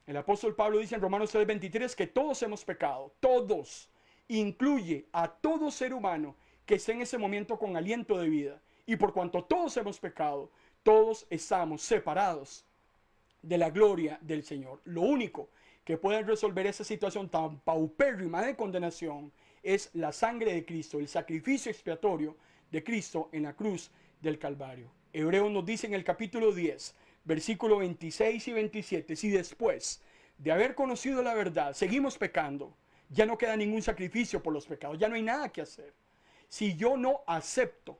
El apóstol Pablo dice en Romanos 3:23 que todos hemos pecado, todos incluye a todo ser humano que esté en ese momento con aliento de vida. Y por cuanto todos hemos pecado, todos estamos separados de la gloria del Señor. Lo único que puede resolver esa situación tan paupérrima de condenación es la sangre de Cristo, el sacrificio expiatorio de Cristo en la cruz del Calvario. Hebreos nos dice en el capítulo 10, versículo 26 y 27, si después de haber conocido la verdad seguimos pecando, ya no queda ningún sacrificio por los pecados, ya no hay nada que hacer. Si yo no acepto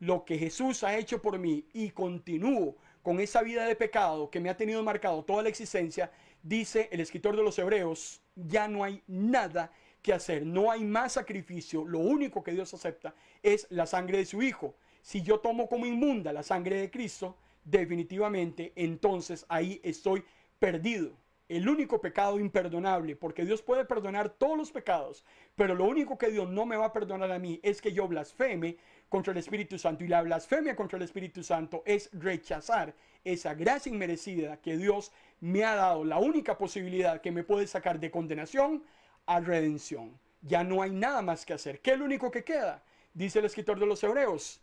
lo que Jesús ha hecho por mí y continúo con esa vida de pecado que me ha tenido marcado toda la existencia, dice el escritor de los Hebreos, ya no hay nada que hacer, no hay más sacrificio, lo único que Dios acepta es la sangre de su Hijo. Si yo tomo como inmunda la sangre de Cristo, definitivamente entonces ahí estoy perdido el único pecado imperdonable, porque Dios puede perdonar todos los pecados, pero lo único que Dios no me va a perdonar a mí es que yo blasfeme contra el Espíritu Santo. Y la blasfemia contra el Espíritu Santo es rechazar esa gracia inmerecida que Dios me ha dado, la única posibilidad que me puede sacar de condenación a redención. Ya no hay nada más que hacer. ¿Qué es lo único que queda? Dice el escritor de los Hebreos.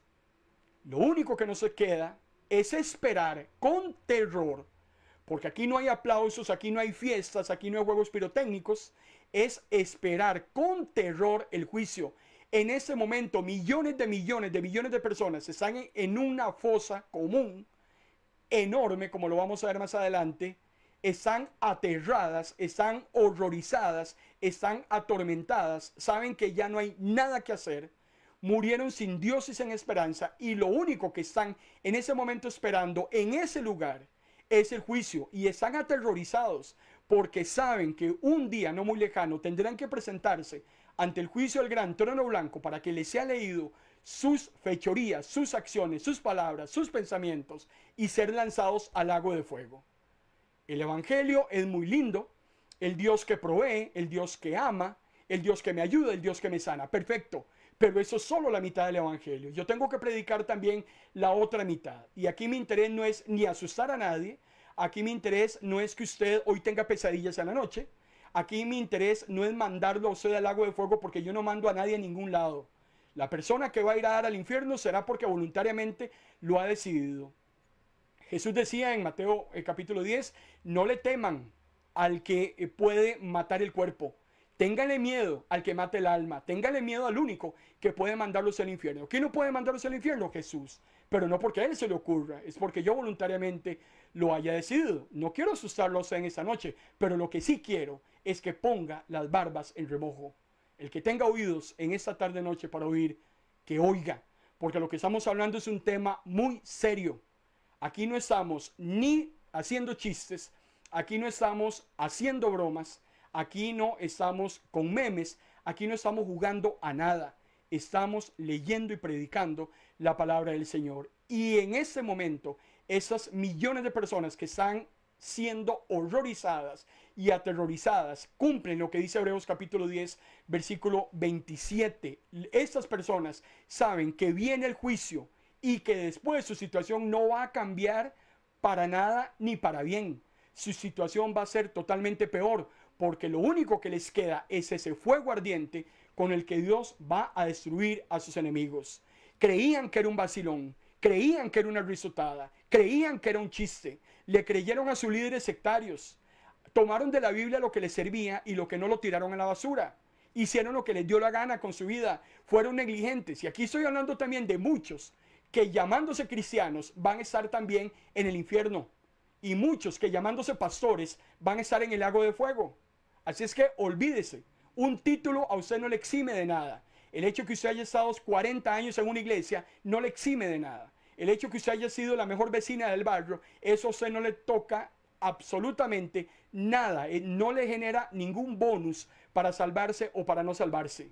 Lo único que no se queda es esperar con terror porque aquí no hay aplausos, aquí no hay fiestas, aquí no hay juegos pirotécnicos, es esperar con terror el juicio. En ese momento millones de millones de millones de personas están en una fosa común enorme, como lo vamos a ver más adelante, están aterradas, están horrorizadas, están atormentadas, saben que ya no hay nada que hacer, murieron sin Dios y sin esperanza, y lo único que están en ese momento esperando en ese lugar es el juicio y están aterrorizados porque saben que un día no muy lejano tendrán que presentarse ante el juicio del gran trono blanco para que les sea leído sus fechorías, sus acciones, sus palabras, sus pensamientos y ser lanzados al lago de fuego. El Evangelio es muy lindo, el Dios que provee, el Dios que ama, el Dios que me ayuda, el Dios que me sana. Perfecto pero eso es solo la mitad del Evangelio. Yo tengo que predicar también la otra mitad. Y aquí mi interés no es ni asustar a nadie, aquí mi interés no es que usted hoy tenga pesadillas en la noche, aquí mi interés no es mandarlo a usted al lago de fuego porque yo no mando a nadie a ningún lado. La persona que va a ir a dar al infierno será porque voluntariamente lo ha decidido. Jesús decía en Mateo eh, capítulo 10, no le teman al que eh, puede matar el cuerpo, Téngale miedo al que mate el alma. Téngale miedo al único que puede mandarlos al infierno. ¿Quién no puede mandarlos al infierno? Jesús. Pero no porque a Él se le ocurra, es porque yo voluntariamente lo haya decidido. No quiero asustarlos en esta noche, pero lo que sí quiero es que ponga las barbas en remojo. El que tenga oídos en esta tarde noche para oír, que oiga. Porque lo que estamos hablando es un tema muy serio. Aquí no estamos ni haciendo chistes, aquí no estamos haciendo bromas Aquí no estamos con memes, aquí no estamos jugando a nada. Estamos leyendo y predicando la palabra del Señor. Y en ese momento, esas millones de personas que están siendo horrorizadas y aterrorizadas, cumplen lo que dice Hebreos capítulo 10, versículo 27. Estas personas saben que viene el juicio y que después su situación no va a cambiar para nada ni para bien. Su situación va a ser totalmente peor porque lo único que les queda es ese fuego ardiente con el que Dios va a destruir a sus enemigos. Creían que era un vacilón, creían que era una risotada, creían que era un chiste, le creyeron a sus líderes sectarios, tomaron de la Biblia lo que les servía y lo que no lo tiraron a la basura. Hicieron lo que les dio la gana con su vida, fueron negligentes. Y aquí estoy hablando también de muchos que llamándose cristianos van a estar también en el infierno. Y muchos que llamándose pastores van a estar en el lago de fuego. Así es que olvídese, un título a usted no le exime de nada. El hecho que usted haya estado 40 años en una iglesia no le exime de nada. El hecho que usted haya sido la mejor vecina del barrio, eso a usted no le toca absolutamente nada. Eh, no le genera ningún bonus para salvarse o para no salvarse.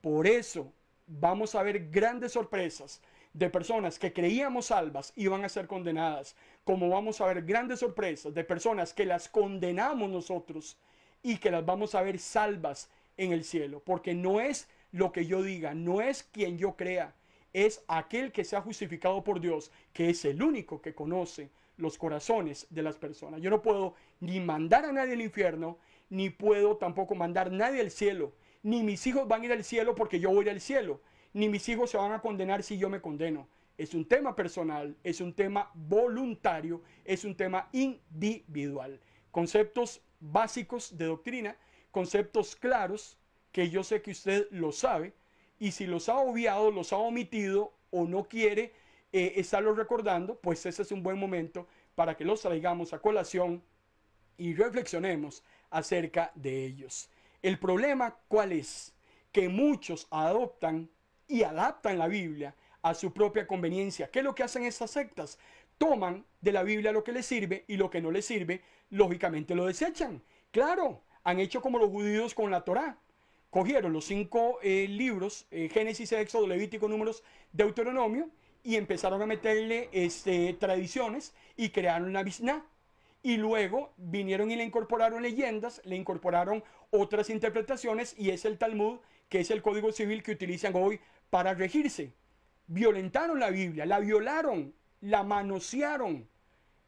Por eso vamos a ver grandes sorpresas de personas que creíamos salvas y van a ser condenadas, como vamos a ver grandes sorpresas de personas que las condenamos nosotros y que las vamos a ver salvas en el cielo, porque no es lo que yo diga, no es quien yo crea, es aquel que sea justificado por Dios, que es el único que conoce los corazones de las personas. Yo no puedo ni mandar a nadie al infierno, ni puedo tampoco mandar a nadie al cielo, ni mis hijos van a ir al cielo porque yo voy al cielo, ni mis hijos se van a condenar si yo me condeno. Es un tema personal, es un tema voluntario, es un tema individual. Conceptos básicos de doctrina, conceptos claros que yo sé que usted lo sabe y si los ha obviado, los ha omitido o no quiere eh, estarlo recordando, pues ese es un buen momento para que los traigamos a colación y reflexionemos acerca de ellos. El problema cuál es? Que muchos adoptan y adaptan la Biblia a su propia conveniencia. ¿Qué es lo que hacen estas sectas? toman de la Biblia lo que les sirve y lo que no les sirve, lógicamente lo desechan. Claro, han hecho como los judíos con la Torá. Cogieron los cinco eh, libros, eh, Génesis, Éxodo, Levítico, Números, Deuteronomio, y empezaron a meterle este, tradiciones y crearon una Mishnah. Y luego vinieron y le incorporaron leyendas, le incorporaron otras interpretaciones y es el Talmud, que es el código civil que utilizan hoy para regirse. Violentaron la Biblia, la violaron la manosearon.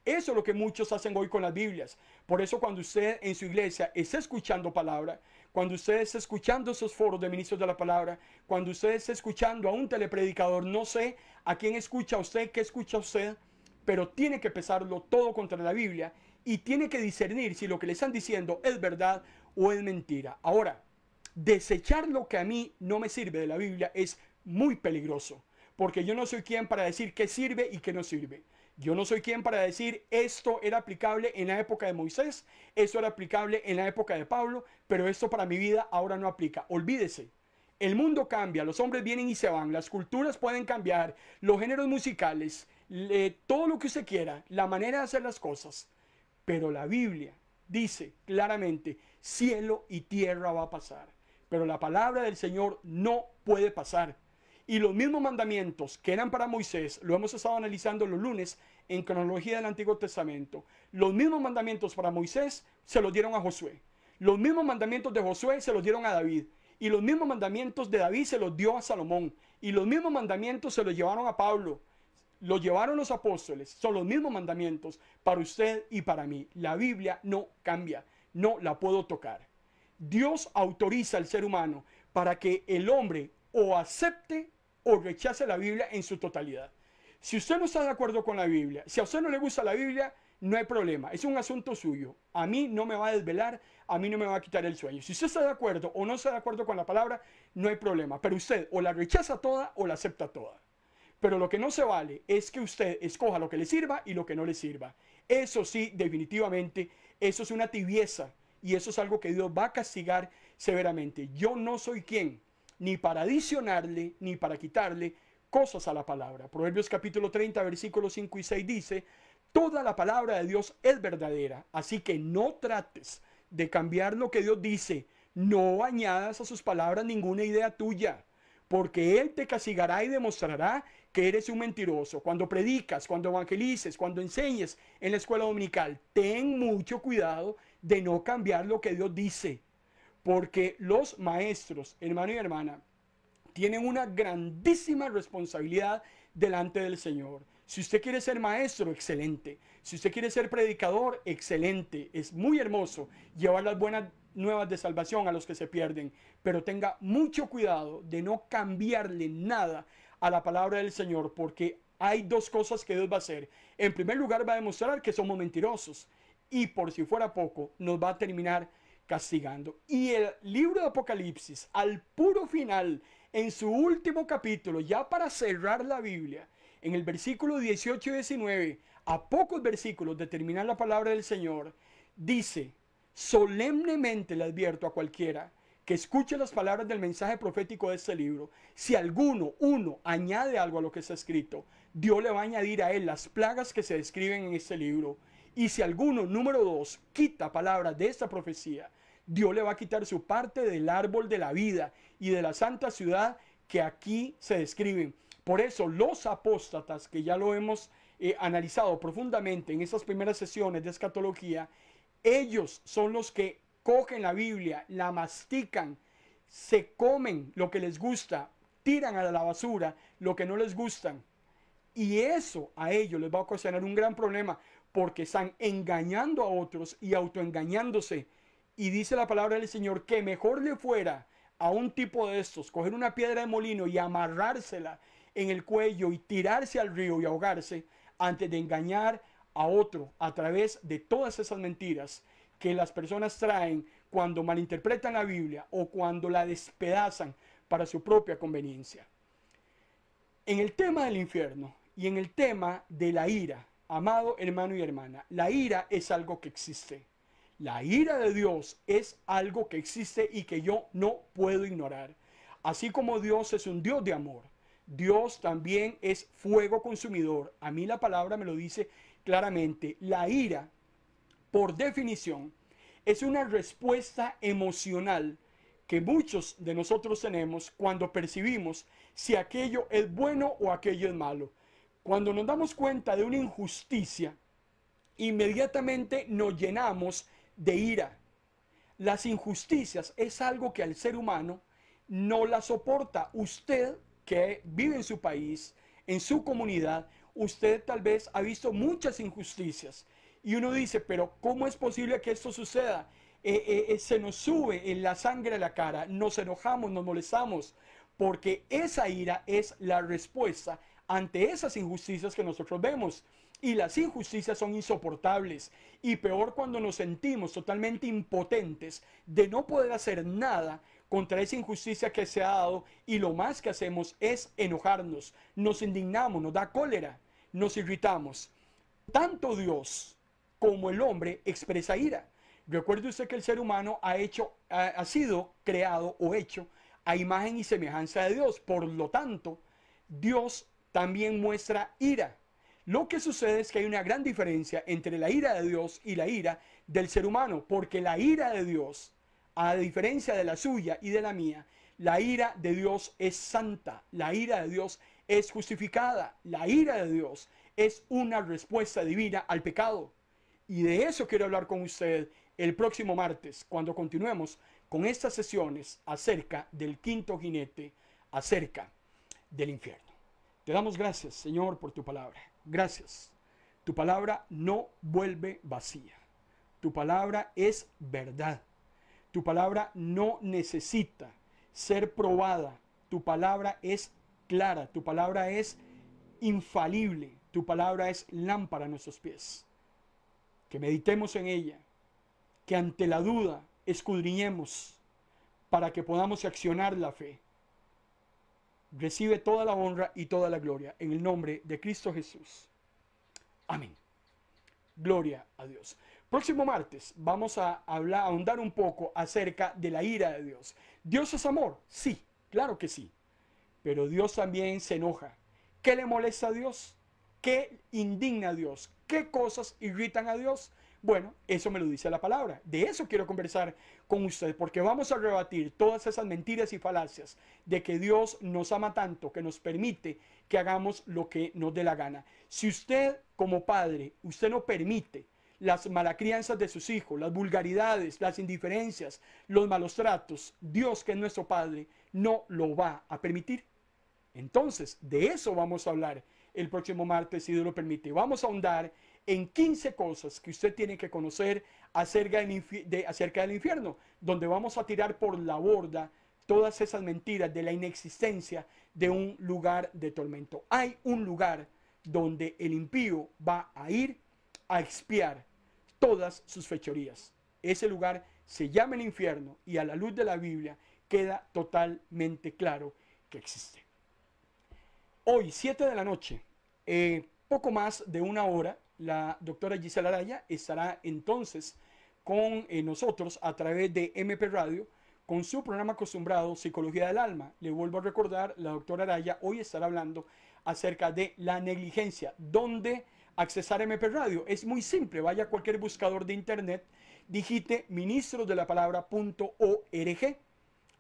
Eso es lo que muchos hacen hoy con las Biblias. Por eso cuando usted en su iglesia está escuchando palabra, cuando usted está escuchando esos foros de ministros de la palabra, cuando usted está escuchando a un telepredicador, no sé a quién escucha usted, qué escucha usted, pero tiene que pesarlo todo contra la Biblia y tiene que discernir si lo que le están diciendo es verdad o es mentira. Ahora, desechar lo que a mí no me sirve de la Biblia es muy peligroso porque yo no soy quien para decir qué sirve y qué no sirve. Yo no soy quien para decir esto era aplicable en la época de Moisés, esto era aplicable en la época de Pablo, pero esto para mi vida ahora no aplica. Olvídese. El mundo cambia, los hombres vienen y se van, las culturas pueden cambiar, los géneros musicales, todo lo que usted quiera, la manera de hacer las cosas. Pero la Biblia dice claramente, cielo y tierra va a pasar, pero la palabra del Señor no puede pasar. Y los mismos mandamientos que eran para Moisés, lo hemos estado analizando los lunes en cronología del Antiguo Testamento, los mismos mandamientos para Moisés se los dieron a Josué. Los mismos mandamientos de Josué se los dieron a David. Y los mismos mandamientos de David se los dio a Salomón. Y los mismos mandamientos se los llevaron a Pablo. Los llevaron los apóstoles. Son los mismos mandamientos para usted y para mí. La Biblia no cambia. No la puedo tocar. Dios autoriza al ser humano para que el hombre o acepte o rechaza la Biblia en su totalidad. Si usted no está de acuerdo con la Biblia, si a usted no le gusta la Biblia, no hay problema, es un asunto suyo. A mí no me va a desvelar, a mí no me va a quitar el sueño. Si usted está de acuerdo o no está de acuerdo con la palabra, no hay problema. Pero usted o la rechaza toda o la acepta toda. Pero lo que no se vale es que usted escoja lo que le sirva y lo que no le sirva. Eso sí, definitivamente, eso es una tibieza y eso es algo que Dios va a castigar severamente. Yo no soy quien ni para adicionarle, ni para quitarle cosas a la palabra. Proverbios capítulo 30, versículos 5 y 6 dice, Toda la palabra de Dios es verdadera, así que no trates de cambiar lo que Dios dice, no añadas a sus palabras ninguna idea tuya, porque Él te castigará y demostrará que eres un mentiroso. Cuando predicas, cuando evangelices, cuando enseñes en la escuela dominical, ten mucho cuidado de no cambiar lo que Dios dice porque los maestros, hermano y hermana, tienen una grandísima responsabilidad delante del Señor. Si usted quiere ser maestro, excelente. Si usted quiere ser predicador, excelente. Es muy hermoso llevar las buenas nuevas de salvación a los que se pierden. Pero tenga mucho cuidado de no cambiarle nada a la palabra del Señor, porque hay dos cosas que Dios va a hacer. En primer lugar, va a demostrar que somos mentirosos. Y por si fuera poco, nos va a terminar castigando. Y el libro de Apocalipsis, al puro final, en su último capítulo, ya para cerrar la Biblia, en el versículo 18 y 19, a pocos versículos de terminar la palabra del Señor, dice, solemnemente le advierto a cualquiera, que escuche las palabras del mensaje profético de este libro. Si alguno, uno, añade algo a lo que está escrito, Dios le va a añadir a él las plagas que se describen en este libro. Y si alguno, número dos, quita palabras de esta profecía, Dios le va a quitar su parte del árbol de la vida y de la santa ciudad que aquí se describen. Por eso los apóstatas, que ya lo hemos eh, analizado profundamente en estas primeras sesiones de escatología, ellos son los que cogen la Biblia, la mastican, se comen lo que les gusta, tiran a la basura lo que no les gustan. Y eso a ellos les va a ocasionar un gran problema porque están engañando a otros y autoengañándose y dice la palabra del Señor que mejor le fuera a un tipo de estos coger una piedra de molino y amarrársela en el cuello y tirarse al río y ahogarse antes de engañar a otro a través de todas esas mentiras que las personas traen cuando malinterpretan la Biblia o cuando la despedazan para su propia conveniencia. En el tema del infierno y en el tema de la ira, amado hermano y hermana, la ira es algo que existe. La ira de Dios es algo que existe y que yo no puedo ignorar. Así como Dios es un Dios de amor, Dios también es fuego consumidor. A mí la palabra me lo dice claramente. La ira, por definición, es una respuesta emocional que muchos de nosotros tenemos cuando percibimos si aquello es bueno o aquello es malo. Cuando nos damos cuenta de una injusticia, inmediatamente nos llenamos de ira. Las injusticias es algo que al ser humano no la soporta. Usted que vive en su país, en su comunidad, usted tal vez ha visto muchas injusticias. Y uno dice, pero ¿cómo es posible que esto suceda? Eh, eh, eh, se nos sube en la sangre a la cara, nos enojamos, nos molestamos, porque esa ira es la respuesta ante esas injusticias que nosotros vemos y las injusticias son insoportables y peor cuando nos sentimos totalmente impotentes de no poder hacer nada contra esa injusticia que se ha dado y lo más que hacemos es enojarnos, nos indignamos, nos da cólera, nos irritamos. Tanto Dios como el hombre expresa ira. Recuerde usted que el ser humano ha, hecho, ha sido creado o hecho a imagen y semejanza de Dios. Por lo tanto, Dios también muestra ira. Lo que sucede es que hay una gran diferencia entre la ira de Dios y la ira del ser humano, porque la ira de Dios, a diferencia de la suya y de la mía, la ira de Dios es santa, la ira de Dios es justificada, la ira de Dios es una respuesta divina al pecado. Y de eso quiero hablar con usted el próximo martes, cuando continuemos con estas sesiones acerca del quinto jinete, acerca del infierno. Te damos gracias, Señor, por tu palabra. Gracias. Tu palabra no vuelve vacía. Tu palabra es verdad. Tu palabra no necesita ser probada. Tu palabra es clara. Tu palabra es infalible. Tu palabra es lámpara a nuestros pies. Que meditemos en ella. Que ante la duda escudriñemos para que podamos accionar la fe recibe toda la honra y toda la gloria en el nombre de Cristo Jesús. Amén. Gloria a Dios. Próximo martes vamos a hablar, a ahondar un poco acerca de la ira de Dios. ¿Dios es amor? Sí, claro que sí. Pero Dios también se enoja. ¿Qué le molesta a Dios? ¿Qué indigna a Dios? ¿Qué cosas irritan a Dios? Bueno, eso me lo dice la palabra. De eso quiero conversar con usted, porque vamos a rebatir todas esas mentiras y falacias de que Dios nos ama tanto, que nos permite que hagamos lo que nos dé la gana. Si usted como padre, usted no permite las malacrianzas de sus hijos, las vulgaridades, las indiferencias, los malos tratos, Dios que es nuestro Padre, no lo va a permitir. Entonces, de eso vamos a hablar el próximo martes, si Dios lo permite. Vamos a ahondar en 15 cosas que usted tiene que conocer acerca del, de, acerca del infierno, donde vamos a tirar por la borda todas esas mentiras de la inexistencia de un lugar de tormento. Hay un lugar donde el impío va a ir a expiar todas sus fechorías. Ese lugar se llama el infierno y a la luz de la Biblia queda totalmente claro que existe. Hoy, 7 de la noche, eh, poco más de una hora, la doctora Gisela Araya estará entonces con eh, nosotros a través de MP Radio con su programa acostumbrado Psicología del Alma. Le vuelvo a recordar, la doctora Araya hoy estará hablando acerca de la negligencia, ¿Dónde accesar MP Radio. Es muy simple, vaya a cualquier buscador de internet, digite ministrosdelapalabra.org.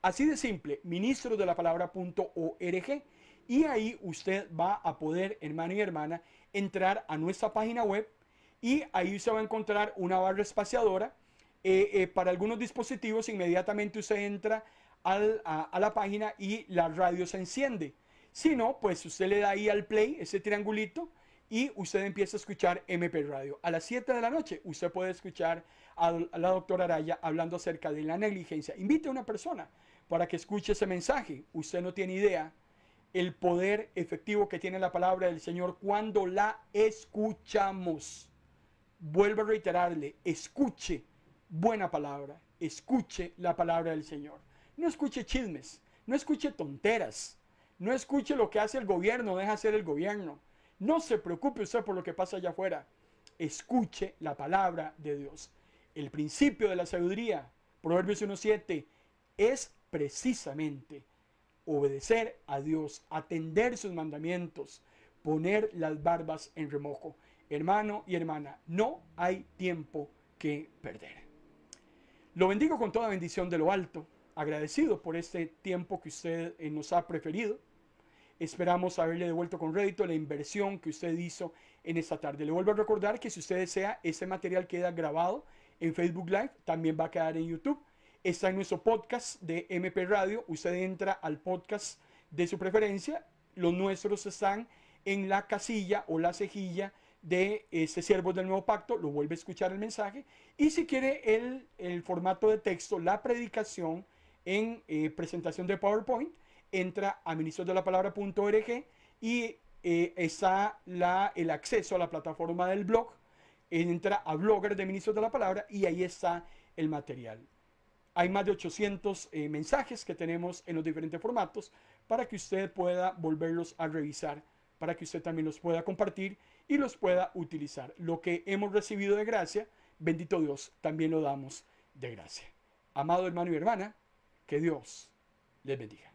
Así de simple, de la ministrosdelapalabra.org. Y ahí usted va a poder, hermano y hermana, entrar a nuestra página web y ahí se va a encontrar una barra espaciadora. Eh, eh, para algunos dispositivos inmediatamente usted entra a, la página y la radio se enciende. Si no, pues usted le da ahí al play, ese triangulito, y usted empieza a escuchar MP Radio. A las 7 de la noche usted puede escuchar a, a la doctora Araya hablando acerca de la negligencia. Invite a una persona para que escuche ese mensaje. Usted no tiene idea el poder efectivo que tiene la palabra del Señor cuando la escuchamos. Vuelvo a reiterarle, escuche buena palabra, escuche la palabra del Señor. No escuche chismes, no escuche tonteras, no escuche lo que hace el gobierno, deja hacer el gobierno. No se preocupe usted por lo que pasa allá afuera. Escuche la palabra de Dios. El principio de la sabiduría, Proverbios 1.7, es precisamente obedecer a Dios, atender sus mandamientos, poner las barbas en remojo. Hermano y hermana, no hay tiempo que perder. Lo bendigo con toda bendición de lo alto, agradecido por este tiempo que usted eh, nos ha preferido. Esperamos haberle devuelto con rédito la inversión que usted hizo en esta tarde. Le vuelvo a recordar que si usted desea, ese material queda grabado en Facebook Live, también va a quedar en YouTube Está en nuestro podcast de MP Radio. Usted entra al podcast de su preferencia. Los nuestros están en la casilla o la cejilla de este Siervos del Nuevo Pacto, lo vuelve a escuchar el mensaje. Y si quiere el, formato de texto, la predicación en eh, presentación de PowerPoint, entra a ministrosdelapalabra.org y eh, está la, el acceso a la plataforma del blog, entra a Blogger de ministros de la palabra y ahí está el material. Hay más de 800 eh, mensajes que tenemos en los diferentes formatos para que usted pueda volverlos a revisar, para que usted también los pueda compartir y los pueda utilizar. Lo que hemos recibido de gracia, bendito Dios, también lo damos de gracia. Amado hermano y hermana, que Dios les bendiga.